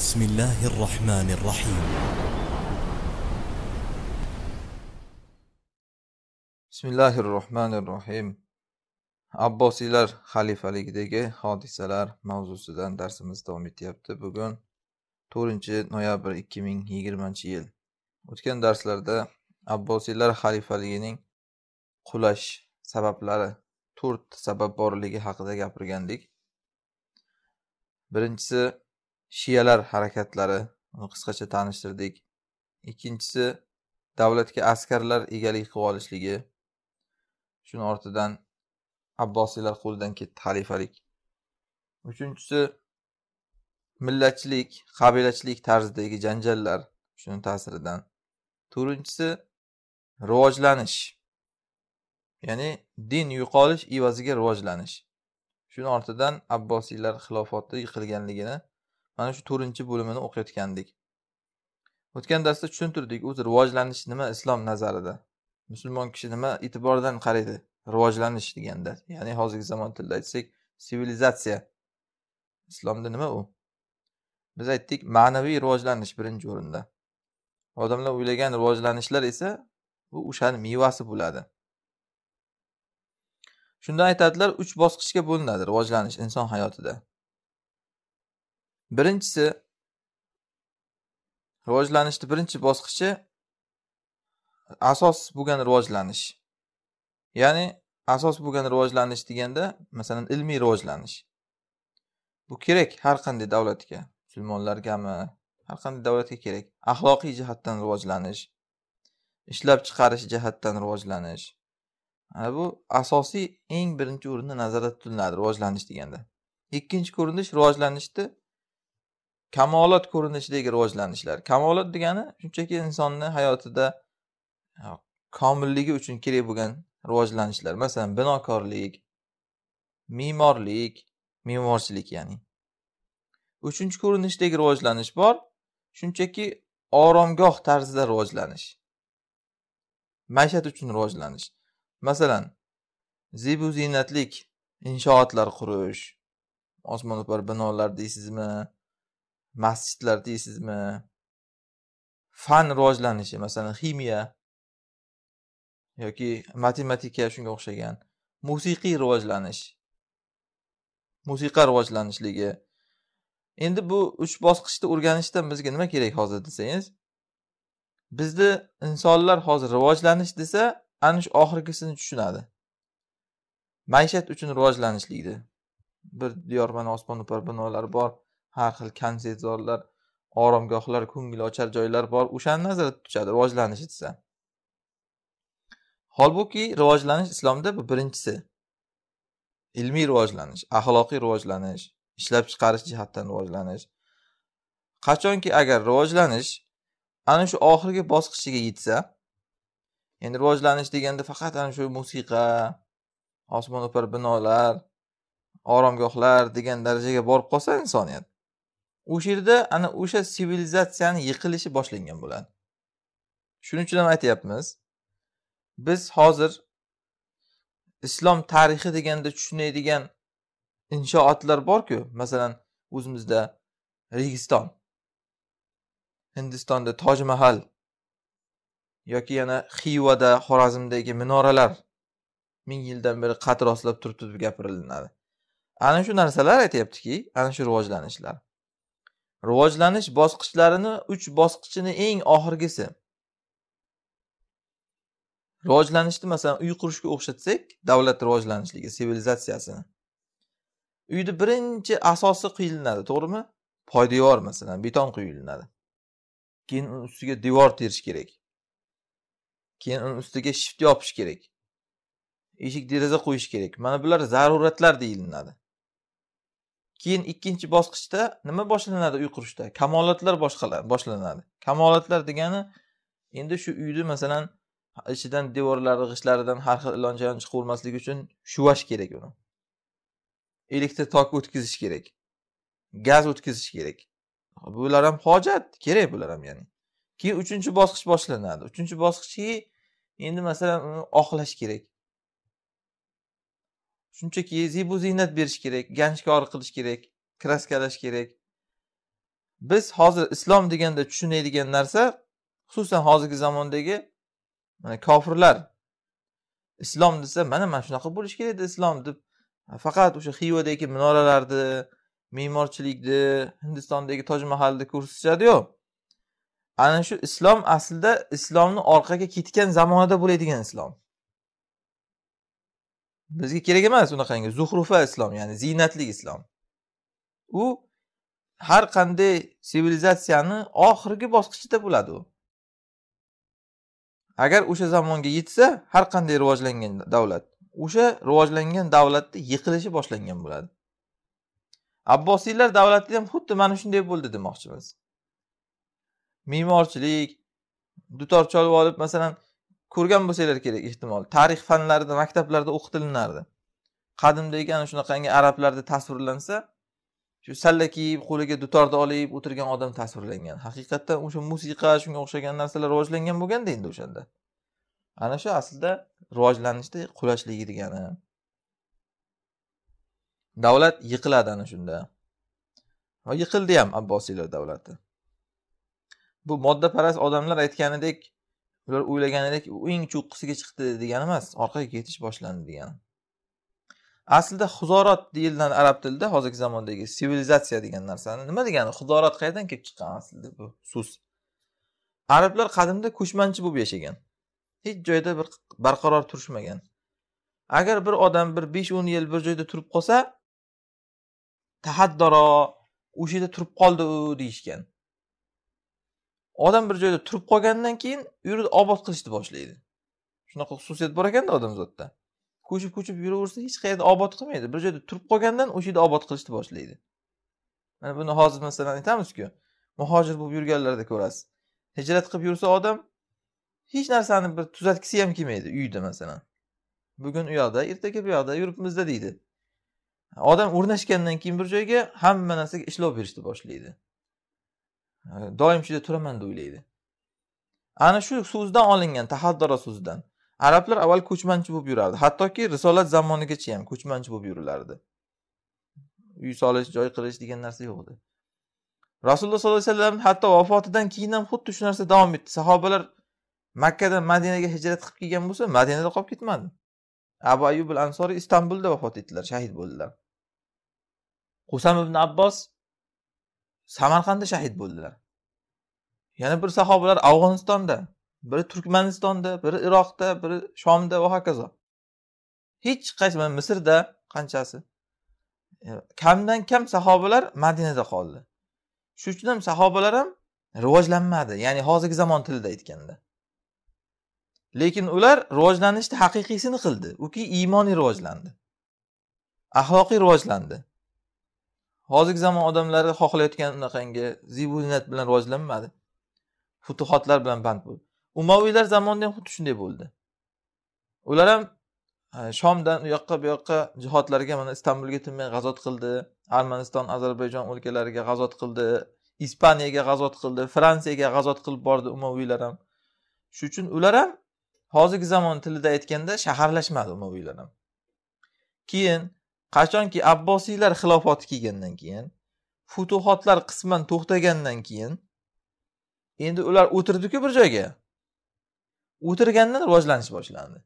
بسم الله الرحمن الرحيم بسم الله الرحمن الرحيم abbosiylar xalifaligidagi hodisalar mavzusidan darsimiz davom etyapti bugun to'rtinchi noyabr ikki ming yigirmanchi yil o'tgan darslarda abbosiylar xalifaligining qulash sabablari to'rt sabab borligi haqida gapirgandik birinchisi shiyalar harakatlari qisqacha tanishtirdik ikkinchisi davlatga askarlar egalik qilib olishligi shuni ortidan abbosiylar qo'lidan ketdi xalifalik uchinchisi millatchilik qabilachilik tarzidagi janjallar shuni ta'siridan to'rtinchisi rivojlanish ya'ni din yo'qolish evaziga rivojlanish shuni ortidan abbosiylar xilofati yiqilganligini mana shu to'rtinchi bo'limini o'qiyotgandik o'tgan darsda tushuntirdik o'zi rivojlanish nima islom nazarida musulmon kishi nima e'tibordan qaraydi rivojlanish deganda ya'ni hozirgi zamon tilida aytsak sivilizatsiya islomda nima u biz aytdik ma'naviy rivojlanish birinchi o'rinda odamlar o'ylagan rivojlanishlar esa bu o'shani mevasi bo'ladi shunda aytadilar uch bosqichga bo'linadi rivojlanish inson hayotida Birinchisi, rivojlanishni birinchi bosqichi asos bo'lgan rivojlanish. Ya'ni asos bo'lgan rivojlanish deganda, masalan, ilmiy rivojlanish. Bu kerak har qanday davlatga, musulmonlargami, har qanday davlatga kerak. Axloqiy jihatdan rivojlanish, ishlab chiqarish jihatdan rivojlanish. Ana bu asosiy eng birinchi o'rinda nazarda tutiladi rivojlanish deganda. Ikkinchi ko'rinish rivojlanishni kamolot ko'rinishidagi rivojlanishlar kamolot degani shunchaki insonni hayotida komilligi uchun kerak bo'lgan rivojlanishlar masalan binokorlik me'morlik me'morchilik ya'ni uchinchi ko'rinishdagi rivojlanish bor shunchaki oromgoh tarzida rivojlanish maishat uchun rivojlanish masalan zebu ziynatlik inshootlar qurish osmono'par binolar deysizmi masjidlar deysizmi fan rivojlanishi masalan ximiya yoki matematika shunga o'xshagan musiqiy rivojlanish musiqa rivojlanishligi endi bu uch bosqichda o'rganishdan bizga nima kerak hozir desangiz bizni insonlar hozir rivojlanish desa ana shu oxirgisini tushunadi maishat uchun rivojlanishlikni bir diyor mana osmono'par binolari bor har xil konsentratsionlar oromgohlar ko'ngil ochar joylar bor o'shani nazarda tutishadi rivojlanish desa holbuki rivojlanish islomda bu birinchisi ilmiy rivojlanish axloqiy rivojlanish ishlab chiqarish jihatdan rivojlanish qachonki agar rivojlanish ana shu oxirgi bosqichiga yetsa endi rivojlanish deganda faqat ana shu musiqa o'par binolar oromgohlar degan darajaga borib qolsa insoniyat o'sha yerda ana o'sha sivilizatsiyani yiqilishi boshlangan bo'ladi shuning uchun ham aytyapmiz biz hozir islom tarixi deganda tushunadigan inshootlar borku masalan o'zimizda registon hindistonda toj mahal yoki yana xivada xorazmdagi minoralar ming yildan beri qad rostlab turib turib gapirilinadi ana shu narsalar aytyaptiki ana shu rivojlanishlar rivojlanish bosqichlarini uch bosqichini eng oxirgisi rivojlanishni masalan uy qurishga o'xshatsak davlat rivojlanishligi sivilizatsiyasini uyni birinchi asosi quyilinadi to'g'rimi poydevor masalan beton quyilinadi keyin uni ustiga devor terish kerak keyin uni ustiga shift yopish kerak eshik deraza qo'yish kerak mana bular zaruratlar deyilinadi keyin ikkinchi bosqichda nima boshlanadi uy qurishda kamolatlar boshlanadi kamolatlar degani endi shu uyni masalan ichidan devorlari g'ishtlaridan har xil ilon chiqib chiqavermasligi uchun shuvash kerak uni elektr toki o'tkazish kerak gaz o'tkazish kerak bular ham hojat kerak bular ham ya'ni keyin uchinchi bosqich boshlanadi uchinchi bosqichki endi masalan uni oqlash kerak shunchaki u ziynat berish kerak ganshkor qilish kerak kraskalash kerak biz hozir islom deganda tushunadigan narsa xususan hozirgi zamondagi mana kofirlar islom desa mana mana shunaqa bo'lishi kerak edi islom deb faqat o'sha xivadagi minoralarni me'morchilikni hindistondagi toj mahalni ko'rsatishadiyu ana shu islom aslida islomni orqaga ketgan zamonada bo'ladigan islom bizga kerak emas unaqangi zuhrufa islom ya'ni ziynatli islom u har qanday sivilizatsiyani oxirgi bosqichida bo'ladi u agar o'sha zamonga yetsa har qanday rivojlangan davlat o'sha rivojlangan davlatni yiqilishi boshlangan bo'ladi abbosiylar davlati ham xuddi mana shunday bo'ldi demoqchimiz me'morchilik dutor cholib olib masalan ko'rgan bo'lsanglar kerak ehtimol tarix fanlarida maktablarda o'qitilinardi qadimda ana shunaqangi arablarda tasvirlansa shu salla kiyib qo'liga dutorni olib o'tirgan odam tasvirlangan haqiqatdan o'sha musiqa shunga o'xshagan narsalar rivojlangan bo'lganda endi o'shanda ana shu aslida rivojlanishda qulashligi degani davlat yiqiladi ana shunda va yiqildi ham abbosiylar davlati bu moddaparast odamlar aytganidek ular o'ylaganidek eng cho'qqisiga chiqdi degani emas orqaga ketish boshlandi degani aslida huzorot deyilgan arab tilida hozirgi zamondagi sivilizatsiya degan narsani nima degani huzorot qayerdan kelib chiqqan aslida bu so'z arablar qadimda ko'chmanchi bo'lib yashagan hech joyda bir barqaror turishmagan agar bir odam bir besh o'n yil bir joyda turib qolsa tahaddoro o'sha yerda turib qoldi u deyishgan odam bir joyda turib qolgandan keyin u yerda obod qilishni boshlaydi shunaqa xususiyat bor ekanda odamzodda ko'chib ko'chib yuraversa hech qayerda obod qilmaydi bir joyda turib qolgandan o'sha yerda obod qilishni boshlaydi mana buni hozir masalan aytamizku muhojir bo'lib yurganlarda ko'rasiz hijrat qilib yursa odam hech narsani bir tuzatgisi ham kelmaydi uyda masalan bugun u yoqda ertaga bu yoqda yuribmizda deydi odam o'rnashgandan keyin bir joyga hamma narsaga ishlov berishni boshlaydi doim shu yerda deb o'ylaydi ana shu so'zdan olingan tahaddoro so'zidan arablar avval ko'chmanchi bo'lib yurardi hattoki risolat zamonigacha ham ko'chmanchi bo'lib yurilardi uy solish joy qilish degan narsa yo'q edi rasululloh sollallohu alayhi vasallam hatto vafotidan keyin ham xuddi shu narsa davom etdi sahobalar makkadan madinaga hijrat qilib kelgan bo'lsa madinada qolib ketmadi abu ayyub al ansoriy istanbulda vafot etdilar shahid bo'ldilar husam ibn abbos samarqandda shahid bo'ldilar yana bir sahobalar afg'onistonda biri turkmanistonda biri iroqda biri shomda va hokazo hech qaysi misrda qanchasi e, kamdan kam sahobalar madinada qoldi shuning uchun ham sahobalar ham rivojlanmadi ya'ni hozirgi zamon tilida aytganda lekin ular rivojlanishni haqiqiysini qildi uki iymoniy rivojlandi axloqiy rivojlandi hozirgi zamon odamlari xohlayotgan unaqangi zibu bilan rivojlanmadi futuhotlar bilan band bo'ldi umaviylar zamonida ham xuddi shunday bo'ldi ular ham shomdan u yoqqa bu yoqqa jihodlarga mana istanbulga tinmay g'azot qildi armaniston ozarbayjon o'lkalariga g'azot qildi ispaniyaga g'azot qildi fransiyaga g'azot qilib bordi umaviylar ham shuning uchun ular ham hozirgi zamon tilida aytganda shaharlashmadi umaviylar ham keyin qachonki abbosiylar xilofati kelgandan keyin futuhotlar qisman to'xtagandan keyin endi ular o'tirdiku bir joyga o'tirgandan rivojlanish boshlandi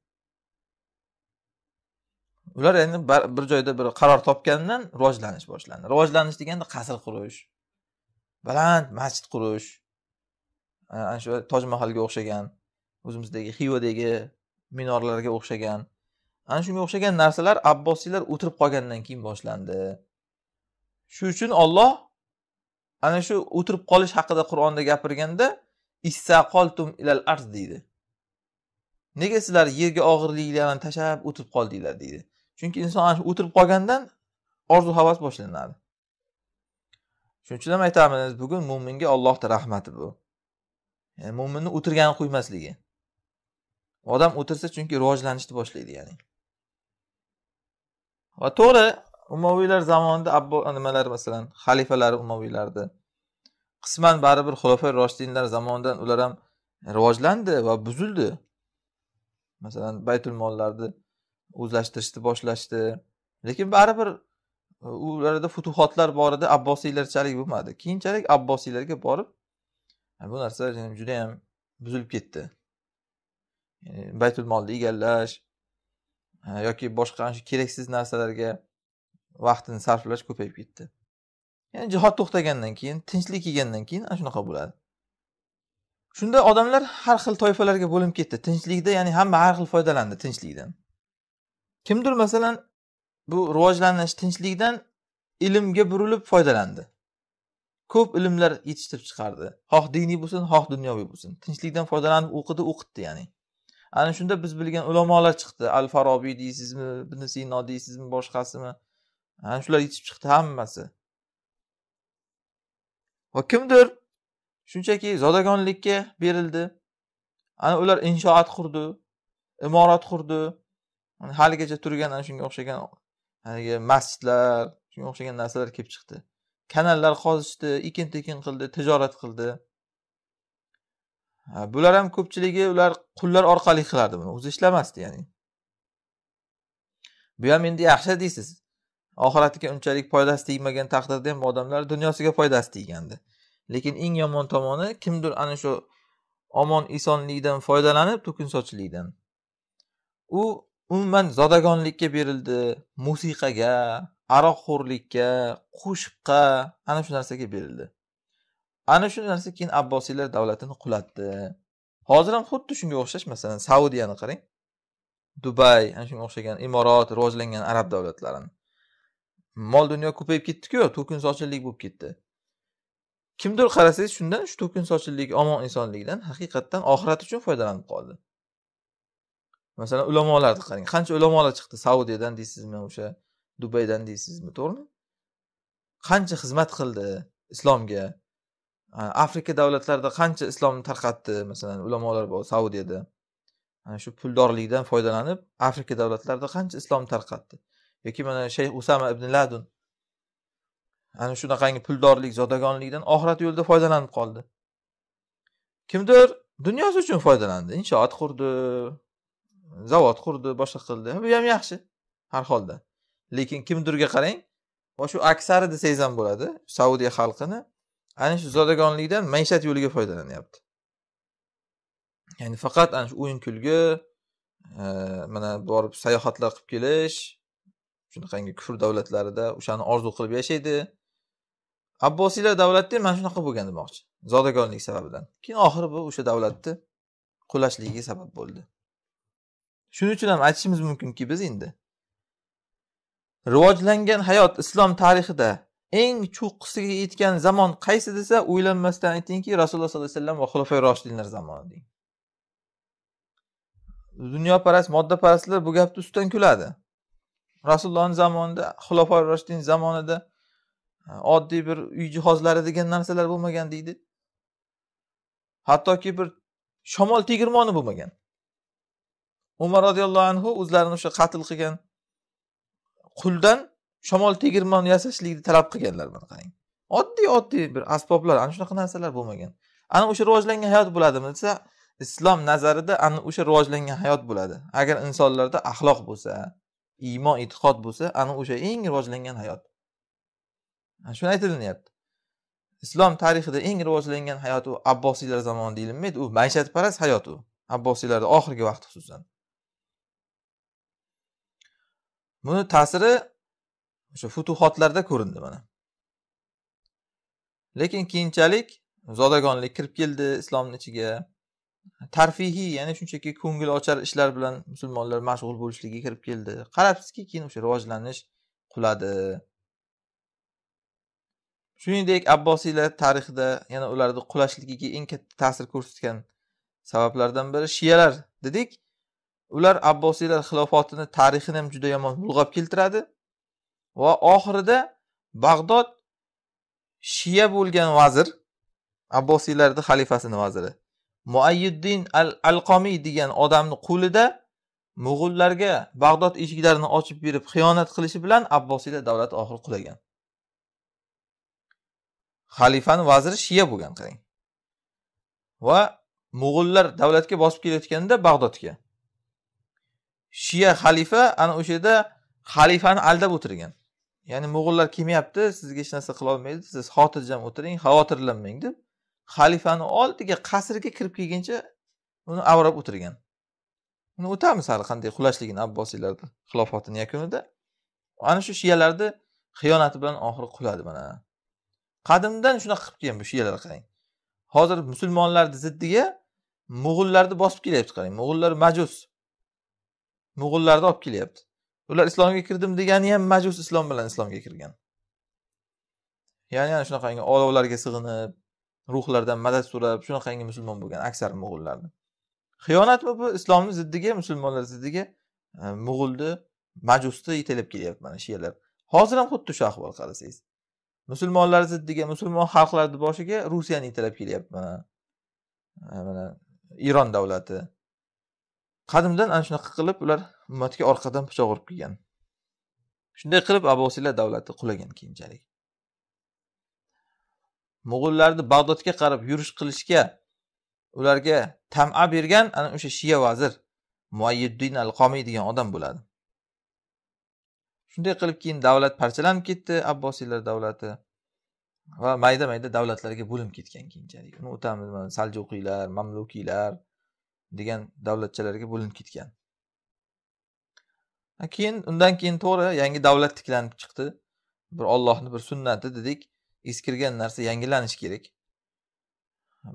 ular endi bir joyda bir qaror topgandan rivojlanish boshlandi rivojlanish deganda qasr qurish baland masjid qurish ana shu toj mahalga o'xshagan o'zimizdagi xivadagi minorlarga o'xshagan ana shunga o'xshagan narsalar abbosiylar o'tirib qolgandan keyin boshlandi shu uchun olloh ana shu o'tirib qolish haqida qur'onda gapirganda issaqoltum ilal arz deydi nega sizlar yerga og'irliklarni tashlab o'tirib qoldinglar deydi chunki inson ana shu o'tirib qolgandan orzu havas boshlanadi shuning uchun ham aytamiz bugun mo'minga ollohni rahmati bu ya'ni mo'minni o'tirgani qo'ymasligi odam o'tirsa chunki rivojlanishni boshlaydi ya'ni va to'g'ri umaviylar zamonida abbo nimalar masalan xalifalari umaviylarni qisman baribir xulofa roshidinlar zamonidan ular ham rivojlandi va buzildi masalan baytul mollarni o'zlashtirishni boshlashdi lekin baribir e, ularda futuhotlar bor edi abbosiylarchalik bo'lmadi keyinchalik abbosiylarga borib e, bu narsa judayam buzilib ketdi ya'ni baytul molni egallash yoki boshqa ana shu keraksiz narsalarga vaqtini sarflash ko'payib ketdi ya'ni jihod to'xtagandan keyin tinchlik kelgandan keyin ana shunaqa bo'ladi shunda odamlar har xil toifalarga bo'linib ketdi tinchlikda ya'ni hamma har xil foydalandi tinchlikdan kimdir masalan bu rivojlanish tinchlikdan ilmga burilib foydalandi ko'p ilmlar yetishtirib chiqardi xoh diniy bo'lsin xoh dunyoviy bo'lsin tinchlikdan foydalanib o'qidi o'qitdi ya'ni ana shunda biz bilgan ulamolar chiqdi al farobiy deysizmi ibn sino deysizmi boshqasimi ana shular yetishib chiqdi hammasi va kimdir shunchaki zodagonlikka berildi ana ular inshoat qurdi imorat qurdi haligacha turgan ana shunga o'xshagan haligi masjidlar shunga o'xshagan narsalar kelib chiqdi kanallar qozishdi ekin tekin qildi tijorat qildi bular ham ko'pchiligi ular qullar orqali qilardi buni o'zi ishlamasdi ya'ni bu ham endi yaxshi deysiz oxiratiga unchalik foydasi tegmagan taqdirda ham odamlar dunyosiga foydasi tegandi lekin eng yomon tomoni kimdir ana shu omon esonlikdan foydalanib to'kin sochlikdan u umuman zodagonlikka berildi musiqaga aroqxo'rlikka qo'shiqqa ana shu narsaga berildi ana shu narsa keyin abbosiylar davlatini qulatdi hozir ham xuddi shunga o'xshash masalan saudiyani qarang dubay ana shunga o'xshagan imorat rivojlangan arab davlatlarini mol dunyo ko'payib ketdiku to'kin sochinlik bo'lib ketdi kimdir qarasangiz shundan shu to'kin sochinlik omon insonlikdan haqiqatdan oxirat uchun foydalanib qoldi masalan ulamolarni qarang qancha ulamolar chiqdi saudiyadan deysizmi o'sha dubaydan deysizmi to'g'rimi qancha xizmat qildi islomga Э, afrika davlatlarida qancha islomni tarqatdi masalan ulamolar bor saudiyada ana shu puldorlikdan foydalanib afrika davlatlarida qancha islom tarqatdi yoki mana shayx usama ibn ladun ana shunaqangi puldorlik zodagonlikdan oxirat yo'lida foydalanib qoldi kimdir dunyosi uchun foydalandi inshoot qurdi zavod qurdi boshqa qildi bu ham yaxshi har holda lekin kimdirga qarang va shu aksari desangiz ham bo'ladi saudiya xalqini ana shu zodagonlikdan maishat yo'liga foydalanyapti ya'ni faqat ana shu o'yin kulgi e, mana borib sayohatlar qilib kelish shunaqangi kufr davlatlarida o'shani orzu qilib yashaydi abbosiylar davlatida mana shunaqa bo'lgan demoqchi zodagonlik sababidan keyin oxiri bu o'sha davlatni qulashligiga sabab bo'ldi shuning uchun ham aytishimiz mumkinki biz endi rivojlangan hayot islom tarixida eng cho'qqisiga yetgan zamon qaysi desa o'ylanmasdan aytingki rasululloh sollallohu alayhi vasallam va xulofay roshidinlar zamoni deng dunyoparast moddaparastlar bu gapni ustidan kuladi rasulullohni zamonida xulofay roshidin zamonida e, oddiy bir uy jihozlari degan narsalar bo'lmagan deydi hattoki bir shamol tegirmoni bo'lmagan umar roziyallohu anhu o'zlarini o'sha qatl qilgan quldan shamol tegirmon yasashlikni talab qilganlar mana qarang oddiy oddiy bir asboblar ana shunaqa narsalar bo'lmagan ana o'sha rivojlangan hayot bo'ladimi desa islom nazarida ana o'sha rivojlangan hayot bo'ladi agar insonlarda axloq bo'lsa iymon e'tiqod bo'lsa ana o'sha eng rivojlangan hayot shuni aytilinyapti islom tarixida eng rivojlangan hayot u abbosiylar zamoni deyilmaydi u maishatparast hayot u abbosiylarni oxirgi vaqti xususan buni ta'siri o'sha futuhotlarda ko'rindi mana lekin keyinchalik zodagonlik kirib keldi islomni ichiga tarfihiy ya'ni shunchaki ko'ngil ochar ishlar bilan musulmonlar mashg'ul bo'lishligi kirib keldi qarabsizki keyin o'sha rivojlanish quladi shuningdek abbosiylar tarixida yana ularni qulashligiga eng katta ta'sir ko'rsatgan sabablardan biri shiyalar dedik ular abbosiylar xilofotini tarixini ham juda yomon bulg'ab keltiradi va oxirida bag'dod shiya bo'lgan vazir abbosiylarni xalifasini vaziri muayyiddin al alqomiy degan odamni qo'lida mo'g'ullarga bag'dod eshiklarini ochib berib xiyonat qilishi bilan abbosiylar davlati oxiri qulagan xalifani vaziri shiya bo'lgan qarang va mo'g'ullar davlatga bosib kelayotganda bag'dodga shiya xalifa ana o'sha yerda xalifani aldab o'tirgan ya'ni mo'g'ullar kelmayapti sizga hech narsa qilolmaydi siz xotirjam o'tiring xavotirlanmang deb xalifani oldiga qasrga kirib kelguncha uni avrab o'tirgan uni o'tamiz hali qanday qulashligini abbosiylarni xilofatini yakunida ana shu shiyalarni xiyonati bilan oxiri quladi mana qadimdan shunaqa qilib kelgan bu shiyalar qarang hozir musulmonlarni ziddiga mo'g'ullarni bosib kelyapti qarang mo'g'ullar majus mo'g'ullarni olib kelyapti ular islomga kirdim degani ham majus islom bilan islomga kirgan ya'ni ana shunaqangi olovlarga sig'inib ruhlardan madad so'rab shunaqangi musulmon bo'lgan aksar mo'g'ullarni xiyonat bu bu islomni ziddiga musulmonlar ziddiga e, mo'g'ulni majusni yetaklab kelyapti mana shiyalar hozir ham xuddi shu ahvol qarasangiz musulmonlar ziddiga musulmon xalqlarni boshiga rusiyani yetalab kelyapti mana e, mana iron davlati qadimdan ana shunaqa qilib ular ummatga orqadan pichoq urib kelgan shunday qilib abosiylar davlati qulagan keyinchalik mo'g'ullarni bag'dodga qarab yurish qilishga ularga tama bergan ana o'sha shiya vazir muayyiddin al qomiy degan odam bo'ladi shunday qilib keyin davlat parchalanib ketdi abbosiylar davlati va mayda mayda davlatlarga bo'linib ketgan keyinchalik uni o'tamiz saljuqiylar mamlukiylar degan davlatchalarga bo'linib ketgan keyin undan keyin to'g'ri yangi davlat tiklanib chiqdi bir ollohni bir sunnati dedik eskirgan narsa yangilanishi kerak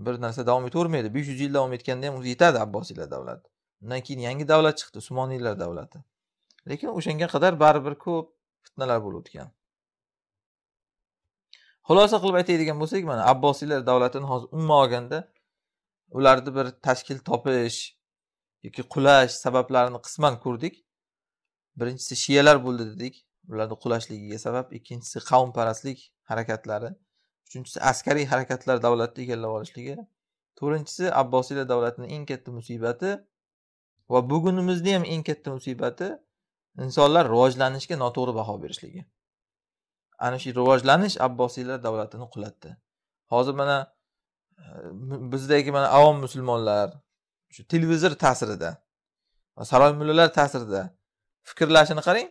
bir narsa davom etavermaydi besh yuz yil davom etganda ham o'zi yetadi abbosiylar davlati undan keyin yangi davlat chiqdi usmoniylar davlati lekin o'shanga qadar baribir ko'p fitnalar bo'lib o'tgan xulosa qilib aytadigan bo'lsak mana abbosiylar davlatini hozir umuman olganda ularni bir tashkil topish yoki qulash sabablarini qisman ko'rdik birinchisi shiyalar bo'ldi dedik ularni qulashligiga sabab ikkinchisi qavmparastlik harakatlari uchinchisi askariy harakatlar davlatni egallab olishligi to'rtinchisi abbosiylar davlatini eng katta musibati va bugunimizni ham eng katta musibati insonlar rivojlanishga noto'g'ri baho berishligi ana shu rivojlanish abbosiylar davlatini qulatdi hozir mana bizdagi mana avom musulmonlar shu televizor ta'sirida saroy mullalar ta'sirida fikrlashini qarang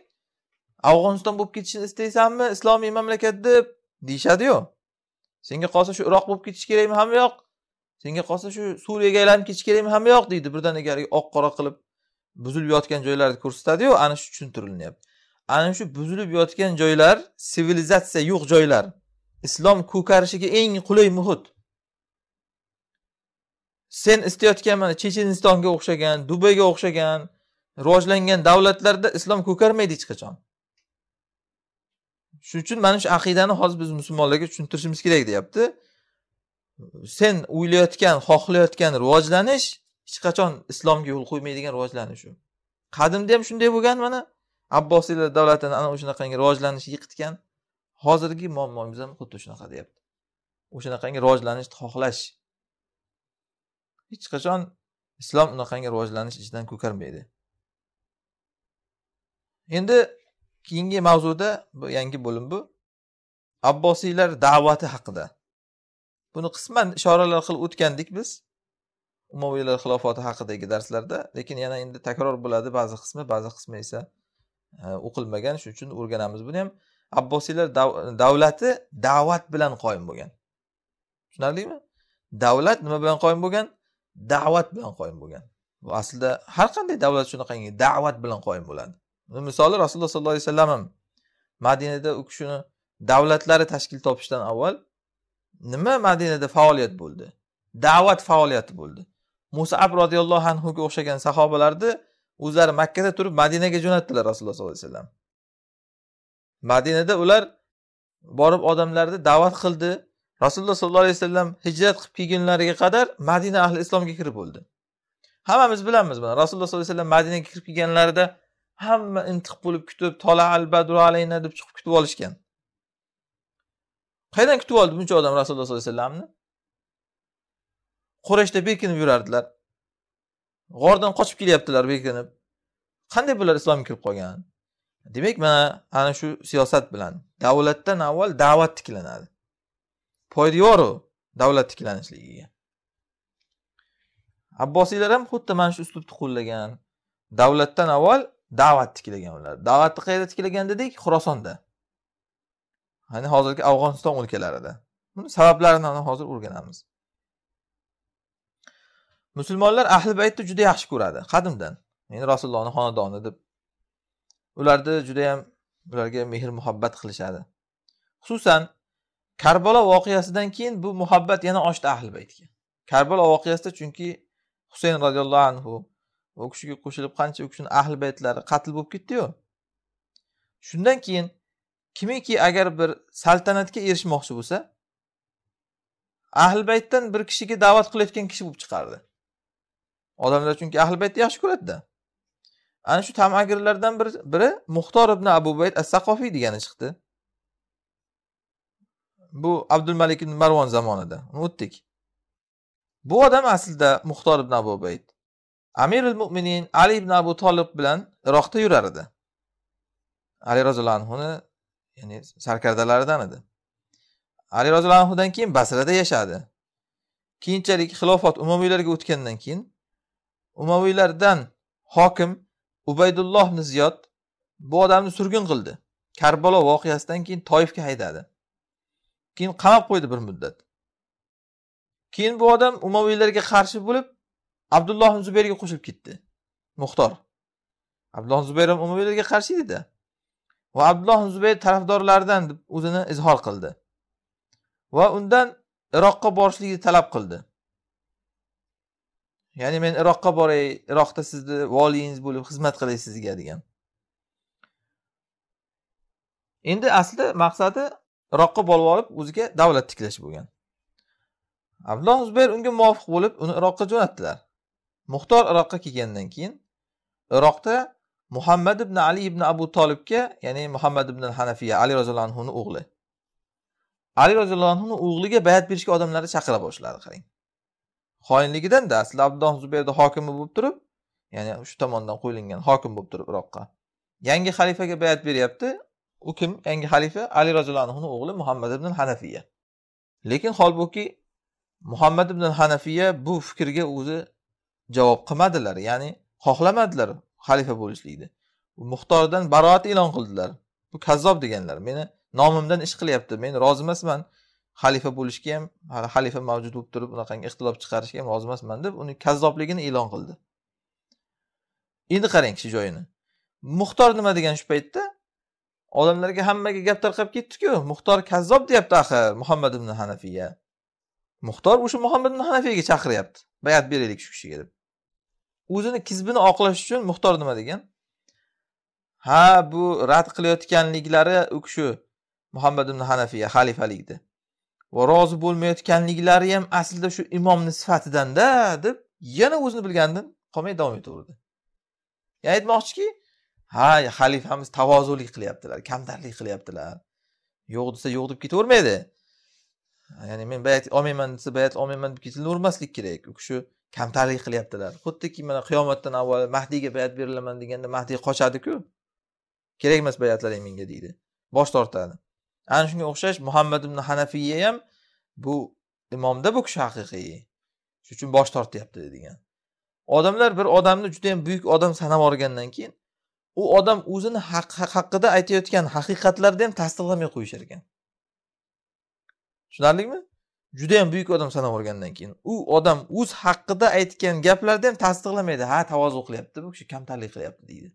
afg'oniston bo'lib ketishini istaysanmi islomiy mamlakat deb deyishadiyu senga qolsa shu iroq bo'lib ketish kerakmi ham yo'q senga qolsa shu suriyaga aylanib ketish kerakmi ham yo'q deydi birdan egariga oq qora qilib buzilib yotgan joylarni ko'rsatadiyu ana shu tushuntirilyapti ana shu buzilib yotgan joylar sivilizatsiya yo'q joylar islom ko'karishiga eng qulay muhit sen istayotgan mana chechenistonga o'xshagan dubayga o'xshagan rivojlangan davlatlarda islom ko'karmaydi hech qachon shuning uchun mana shu aqidani hozir biz musulmonlarga tushuntirishimiz kerak deyapti sen o'ylayotgan xohlayotgan rivojlanish hech qachon islomga yo'l qo'ymaydigan rivojlanish u qadimda ham shunday bo'lgan mana abbosiylar davlatini ana o'shanaqangi rivojlanish yiqitgan hozirgi muammomiz ham xuddi shunaqa deyapti o'shanaqangi rivojlanishni xohlash hech qachon islom unaqangi rivojlanish ichidan ko'karmaydi endi keyingi mavzuda bu yangi bo'lim bu abbosiylar da'vati haqida buni qisman ishoralar qilib o'tgandik biz umoviylar xilofati haqidagi darslarda lekin yana endi takror bo'ladi ba'zi qismi ba'zi qismi esa e, o'qilmagan shuning uchun o'rganamiz buni ham abbosiylar davlati da'vat bilan qoyim bo'lgan tushunarlimi davlat nima bilan qoyim bo'lgan da'vat bilan qoyim bo'lgan bu aslida har qanday davlat shunaqangi da'vat bilan qoyim bo'ladi misoli rasululloh sollallohu alayhi vasallam ham madinada u kishini davlatlari tashkil topishdan avval nima madinada faoliyat bo'ldi da'vat faoliyati bo'ldi musab roziyallohu anhuga o'xshagan sahobalarni o'zlari makkada turib madinaga jo'natdilar rasululloh sollallohu alayhi vasallam madinada ular borib odamlarni da'vat qildi rasululloh sollallohu alayhi vasallam hijrat qilib kelgunlariga qadar madina ahli islomga kirib bo'ldi hammamiz bilamiz buni rasululloh sollallohu alayhi vasallam madinaga kirib kelganlarida hamma intiq bo'lib kutib tola al badru alayna deb chiqib kutib olishgan qayerdan kutib oldi buncha odam rasululloh sollallohu alayhi vasallamni qurashda berkinib yurardilar g'ordan qochib kelyaptilar berkinib qanday bular islomga kirib qolgan demak mana ana shu siyosat bilan davlatdan avval da'vat tiklanadi poydevoru davlat tiklanishligiga abbosiylar ham xuddi mana shu uslubni qo'llagan davlatdan avval da'vat tiklagan ular da'vatni qayerda tiklagan dedik xurosonda ya'ni hozirgi afg'oniston o'lkalarida buni sabablarini hozir o'rganamiz musulmonlar ahli baytni juda yaxshi ko'radi qadimdan ya'ni rasulullohni xonadoni deb ularni judayam ularga mehr muhabbat qilishadi xususan karbalo voqeasidan keyin bu muhabbat yana oshdi ahli baytga karbalo voqeasida chunki husayn roziyallohu anhu u kishiga qo'shilib qancha u kishini ahli baytlari qatl bo'lib ketdiyu shundan keyin kimiki agar bir saltanatga erishmoqchi bo'lsa ahli baytdan bir kishiga da'vat qilayotgan kishi bo'lib chiqardi odamlar chunki ahli baytni yaxshi ko'radida ana shu tamagirlardan biri muxtor ibn abu bayt as saqofiy degani chiqdi bu abdulmalik ibn marvon zamonida uni o'tdik bu odam aslida muxtor ibn abu bayd amirul mo'minin ali ibn abu tolib bilan iroqda yurar edi ali roziyallohu anhuni ya'ni sarkardalaridan edi ali roziyallohu anhudan keyin basrada yashadi keyinchalik xilofat umaviylarga o'tgandan keyin umaviylardan hokim ubaydulloh ibn ziyod bu odamni surgun qildi karbalo voqeasidan keyin toifga haydadi keyin qamab qo'ydi bir muddat keyin bu odam umaviylarga qarshi bo'lib abdulloh zubayrga qo'shilib ketdi muxtor abdulloh zubayr ham umaviylarga qarshi edida va abdulloh zubayr tarafdorlaridan deb o'zini izhor qildi va undan iroqqa borishligini talab qildi ya'ni men iroqqa boray iroqda sizni voliyingiz bo'lib xizmat qilay sizga degan endi asli maqsadi iroqqa borib olib o'ziga davlat tiklash bo'lgan abdulloh zubayr unga muvofiq bo'lib uni iroqqa jo'natdilar muxtor iroqqa kelgandan keyin iroqda muhammad ibn ali ibn abu tolibga ya'ni muhammad ibn hanafiya ali roziyallohu anhuni o'g'li ali roziyallohu anhuni o'g'liga bayat berishga odamlarni chaqira boshladi qarang xoinligidan aslida abdulloh zubayrni hokimi bo'lib turib ya'ni shu tomondan qo'yilgan hokim bo'lib turib iroqqa yangi xalifaga bayat beryapti u kim yangi xalifa ali roziyallohu anhuni o'g'li muhammad ibn hanafiya lekin holbuki muhammad ibn hanafiya bu fikrga o'zi javob qilmadilar ya'ni xohlamadilar xalifa bo'lishlikni muxtordan baroat e'lon qildilar bu kazzob deganlar meni nomimdan ish qilyapti men rozi emasman xalifa bo'lishga ham hali xalifa mavjud bo'lib turib unaqangi ixtilof chiqarishga ham rozi emasman deb uni kazzobligini e'lon qildi endi qarang shu joyini muxtor nima degan shu paytda odamlarga hammaga gap tarqab ketdiku muxtor kazzob deyapti axir muhammad ibn hanafiya muxtor o'sha muhammad ibn hanafiyga chaqiryapti bayat beraylik shu kishiga deb o'zini kizbini oqlash uchun muxtor nima degan ha bu rad qilayotganliklari u kishi muhammad ibn hanafiya xalifalikni va rozi bo'lmayotganliklari ham aslida shu imomni sifatidanda deb yana o'zini bilganidan qolmay davom etaverdi ya'ni aytmoqchiki ha xalifamiz tavozulik qilyaptilar kamtarlik qilyaptilar yo'q desa yo'q deb ketavermaydi ya'ni men bayat olmayman desa bayat olmayman deb ketilavermaslik kerak u kishi kamtarlik qilyaptilar xuddiki mana qiyomatdan avval mahdiyga bayat berilaman deganda mahdiy qochadiku kerak emas bayatlaring menga deydi bosh tortadi ana shunga o'xshash muhammad ibn hanafiya ham bu imomda bu kishi haqiqiy shuning uchun bosh tortyapti degan odamlar bir odamni juda buyuk odam sanab olgandan keyin u odam o'zini haqida aytayotgan haqiqatlarni ham tasdiqlamay qo'yishar ekan tushunarlimi judayam buyuk odam sanab olgandan keyin u odam o'z haqida aytgan gaplarni ham tasdiqlamaydi ha tavozu qilyapti bu kishi kamtarlik qilyapti deydi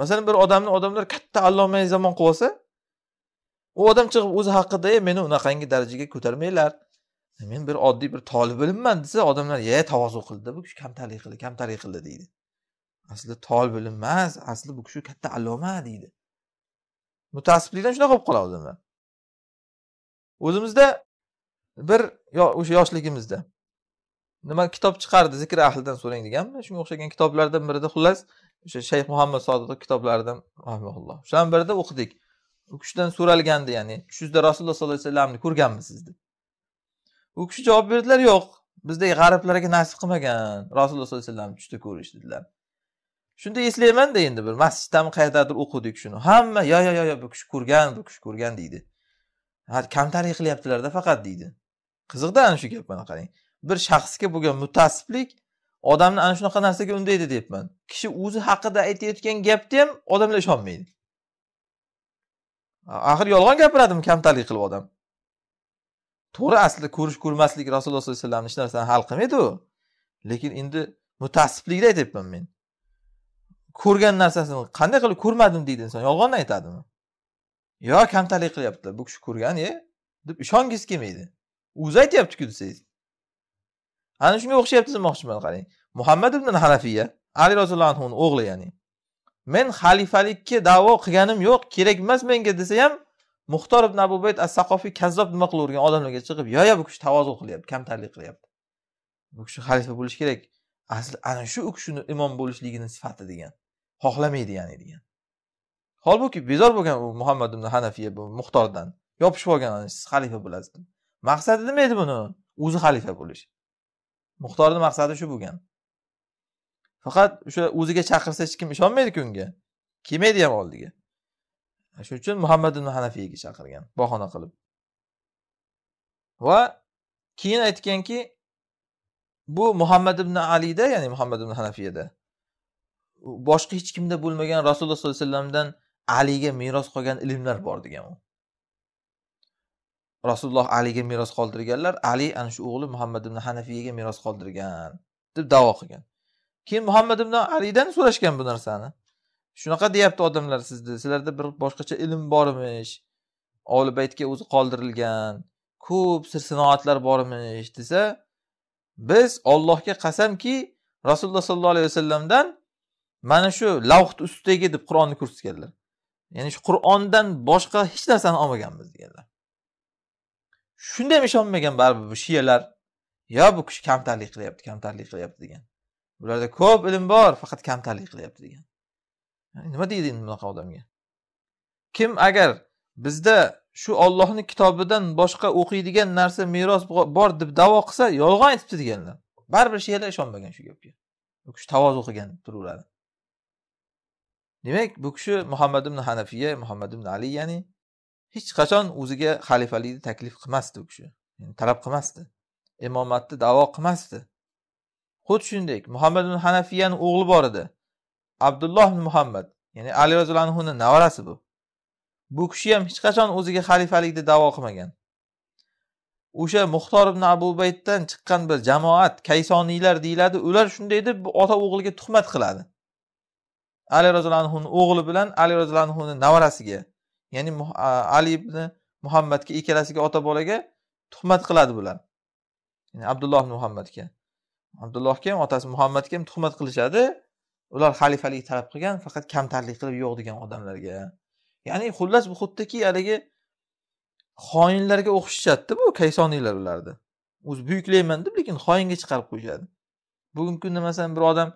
masalan bir odamni odamlar katta alloma zamon qilib olsa u odam chiqib o'zi haqida e, meni unaqangi darajaga ko'tarmanglar men bir oddiy bir tolibilimman desa odamlar ye tavozu qildi bu kishi kamtarlik qildi kamtarlik qildi deydi asli tol bilim emas asli bu kishi katta alloma deydi mutaassiblikdan shunaqa bo'lib qoladi odamlar o'zimizda bir o'sha yoshligimizda nima kitob chiqardi zikr ahlidan so'rang deganmi shunga o'xshagan kitoblardan birida xullas o'sha shayx muhammad sodiq kitoblaridan rahmaulloh o'shani birida o'qidik u kishidan so'ralgandi ya'ni tushingizda rasululloh sollallohu alayhi vasallamni ko'rganmisiz deb u kishi javob berdilar yo'q bizdagi g'ariblarga nasib qilmagan rasululloh sollallohu alayhi vasallamni tushda ko'rish dedilar shunda eslaymanda endi bir masjiddami qayerdadir o'qidik shuni hamma yo yo yo yo bu kishi ko'rgan bu kishi ko'rgan deydi ha kamtarlik qilyaptilarda faqat deydi qiziqda ana shu gap mana qarang bir shaxsga bo'lgan mutasiblik odamni ana shunaqa narsaga undaydi deyapman kishi o'zi haqida aytayotgan gapni ham odamlar ishonmaydi axir yolg'on gapiradimi kamtarlik qilib odam to'g'ri aslida ko'rish ko'rmaslik rasululloh sollallohu alayhi vasallamni hech narsani hal qilmaydi u lekin endi mutasiblikda aytyapman men ko'rgan narsasini qanday qilib ko'rmadim deydi inson yolg'onni aytadimi yo kamtarlik qilyapti bu kishi ko'rgan e deb ishongingiz kelmaydi o'zi aytyaptiku desangiz ana shunga o'xshayapti demoqchiman qarang muhammad ibn hanafiya ali roziyallohu anhuni o'g'li ya'ni men xalifalikka davo qilganim yo'q kerak emas menga desa ham muxtor ibn abubayd as saqofiy kazzob nima qilavergan odamlarga chiqib yo yo bu kishi tavozu qilyapti kamtarlik qilyapti bu kishi xalifa bo'lishi kerak asli ana shu u kishini imom bo'lishligini sifati degan xohlamaydi ya'ni degan holbuki bezor bo'lgan u muhammad ibn hanafiya bu muxtordan yopishib olgan siz xalifa bo'lasiz deb maqsadi nima edi buni o'zi xalifa bo'lish muxtorni maqsadi shu bo'lgan faqat o'sha o'ziga chaqirsa hech kim ishonmaydiku unga kelmaydi ham oldiga shuning uchun muhammad ibn hanafiyga chaqirgan bahona qilib va keyin aytganki bu muhammad ibn alida ya'ni muhammad ibn hanafiyada boshqa hech kimda bo'lmagan rasululloh sollallohu alayhi vasallamdan aliga meros qolgan ilmlar bor degan u rasululloh aliga meros qoldirganlar ali ana shu o'g'li muhammad ibn hanafiyaga meros qoldirgan deb davo qilgan keyin muhammad ibn alidan so'rashgan bu narsani shunaqa deyapti odamlar sizni sizlarda bir boshqacha ilm bormish oli baytga o'zi qoldirilgan ko'p sir sinoatlar bormish desa biz ollohga qasamki rasululloh sollallohu alayhi vasallamdan mana shu lavh ustidagi deb qur'onni ko'rsatganlar ya'ni shu qur'ondan boshqa hech narsani olmaganmiz deganlar shunda ham ishonmagan baribir bu shiyalar yo bu kishi kamtarlik qilyapti kamtarlik qilyapti degan bularda ko'p ilm bor faqat kamtarlik qilyapti degan nima deydi endi bunaqa odamga kim agar bizda shu ollohni kitobidan boshqa o'qiydigan narsa meros bor deb davo qilsa yolg'on aytibdi deganlar baribir shiyalar ishonmagan shu gapga u kishi tavozu qilgan deb turaveradi demak bu kishi muhammad ibn hanafiya muhammad ibn ali ya'ni hech qachon o'ziga xalifalikni taklif qilmasdi u kishi yani, talab qilmasdi imomatni davo qilmasdi xuddi shuningdek muhammad ibn hanafiyani o'g'li bor edi abdulloh ibn muhammad ya'ni ali roziyallohu anhuni nevarasi bu bu kishi ham hech qachon o'ziga xalifalikni davo qilmagan o'sha muxtor ibn abu baytdan chiqqan bir jamoat kaysoniylar deyiladi ular shunday deb ota o'g'liga tuhmat qiladi ali roziyallohu anhuni o'g'li bilan ali roziyallohu anhuni nevarasiga ya'ni ali ibn muhammadga ikkalasiga ota bolaga tuhmat qiladi bular ya'ni abdulloh muhammadga abdullohga ham otasi muhammadga ham tuhmat qilishadi ular xalifalik talab qilgan faqat kamtarlik qilib yo'q degan odamlarga ya'ni xullas bu xuddiki haligi xoinlarga o'xshashadida bu kaysoniylar ularni o'zi buyuklayman deb lekin xoinga chiqarib qo'yishadi bugungi kunda masalan bir odam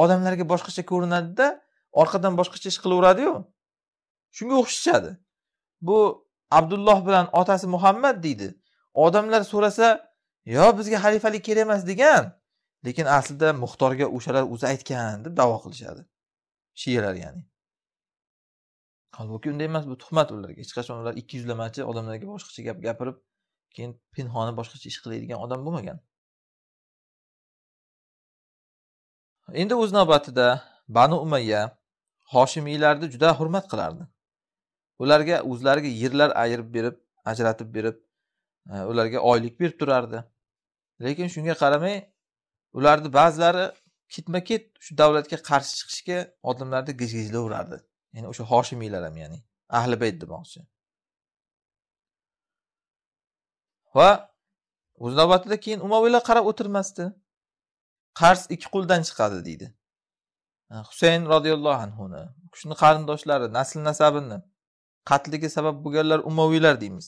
odamlarga boshqacha ko'rinadida orqadan boshqacha ish qilaveradiyu shunga o'xshashadi bu abdulloh bilan otasi muhammad deydi odamlar so'rasa yo bizga xalifalik kerak emas degan lekin aslida muxtorga o'shalar o'zi aytgan deb davo qilishadi shiyalar ya'ni holbuki unday emas bu tuhmat ularga hech qachon ular ikki yuzlamachi odamlarga boshqacha gap gapirib keyin pinhona boshqacha ish qiladigan odam bo'lmagan endi o'z navbatida banu umayya hoshimiylarni juda hurmat qilardi ularga o'zlariga yerlar ayirib berib ajratib berib e, ularga oylik berib turardi lekin shunga qaramay ularni ba'zilari ketma ket shu davlatga qarshi chiqishga odamlarni gijgijlayverardi ya'ni o'sha hoshimiylar ham ya'ni ahli bayt demoqchi va o'z navbatida keyin umaviylar qarab o'tirmasdi qarz ikki qo'ldan chiqadi deydi husayn roziyallohu anhuni u kishini qarindoshlari nasl nasabini qatliga sabab bo'lganlar umaviylar deymiz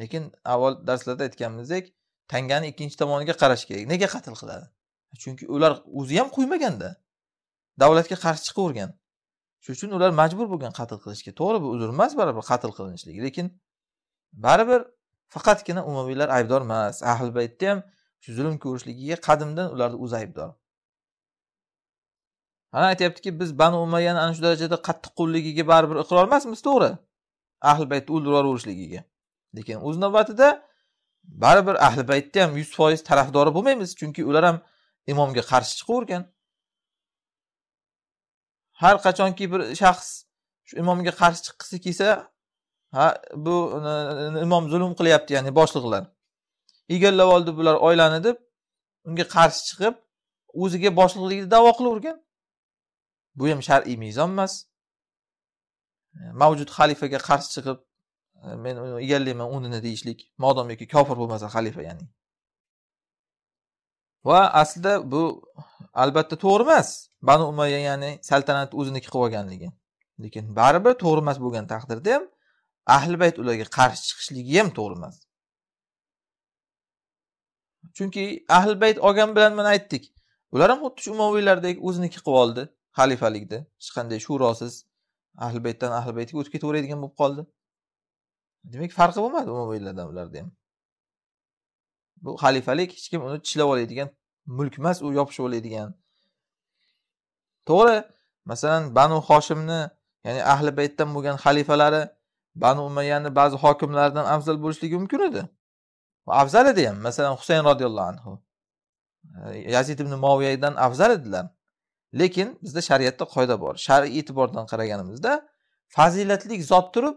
lekin avval darslarda aytganimizdek tangani ikkinchi tomoniga qarash kerak nega qatl qiladi chunki ular o'zi ham qo'ymaganda davlatga qarshi chiqavergan shuning uchun ular majbur bo'lgan qatl qilishga to'g'ri bu uzr emas baribir qatl qilinishlik lekin baribir faqatgina umaviylar aybdor emas ahli baytda ham shu zulm ko'rishligiga qadimdan ularni o'zi aybdor ana aytyaptiki biz banu umayyani ana shu darajada qattiq qo'lligiga baribir iqror emasmiz to'g'ri ahli baytni o'ldirib yuborishligiga lekin o'z navbatida baribir ahli baytni ham yuz foiz tarafdori bo'lmaymiz chunki ular ham imomga qarshi chiqavergan har qachonki bir shaxs shu imomga qarshi chiqqisi kelsa ha bu imom zulm qilyapti ya'ni boshliqlar egallab oldi bular oilani deb unga qarshi chiqib o'ziga boshliqligini davo qilavergan bu ham shar'iy mezon emas mavjud xalifaga qarshi chiqib e, men uni egallayman o'rnini deyishlik modomiki kofir bo'lmasa xalifa ya'ni va aslida bu albatta to'g'ri emas banu umayya ya'ni saltanatni o'ziniki qilib olganligi lekin baribir to'g'ri emas bo'lgan taqdirda ham ahli bayt ularga qarshi chiqishligi ham to'g'ri emas chunki ahli bayt olgan bilan mana aytdik ular ham xuddi shu umoviylardek o'ziniki qilib oldi xalifalikni hech qanday shurosiz ahli baytdan ahli baytga o'tib ketaveradigan bo'lib qoldi demak farqi bo'lmadi umoviylardan ularda ham bu xalifalik hech kim uni tishlab oladigan mulk emas u yopishib oladigan to'g'ri masalan banu hoshimni ya'ni ahli baytdan bo'lgan xalifalari banu umayyani ba'zi hokimlaridan afzal bo'lishligi mumkin edi afzal edi ham masalan husayn roziyallohu anhu yazid ibn moviyadan afzal edilar lekin bizda shariatda qoida bor shar'iy e'tibordan qaraganimizda fazilatli zot turib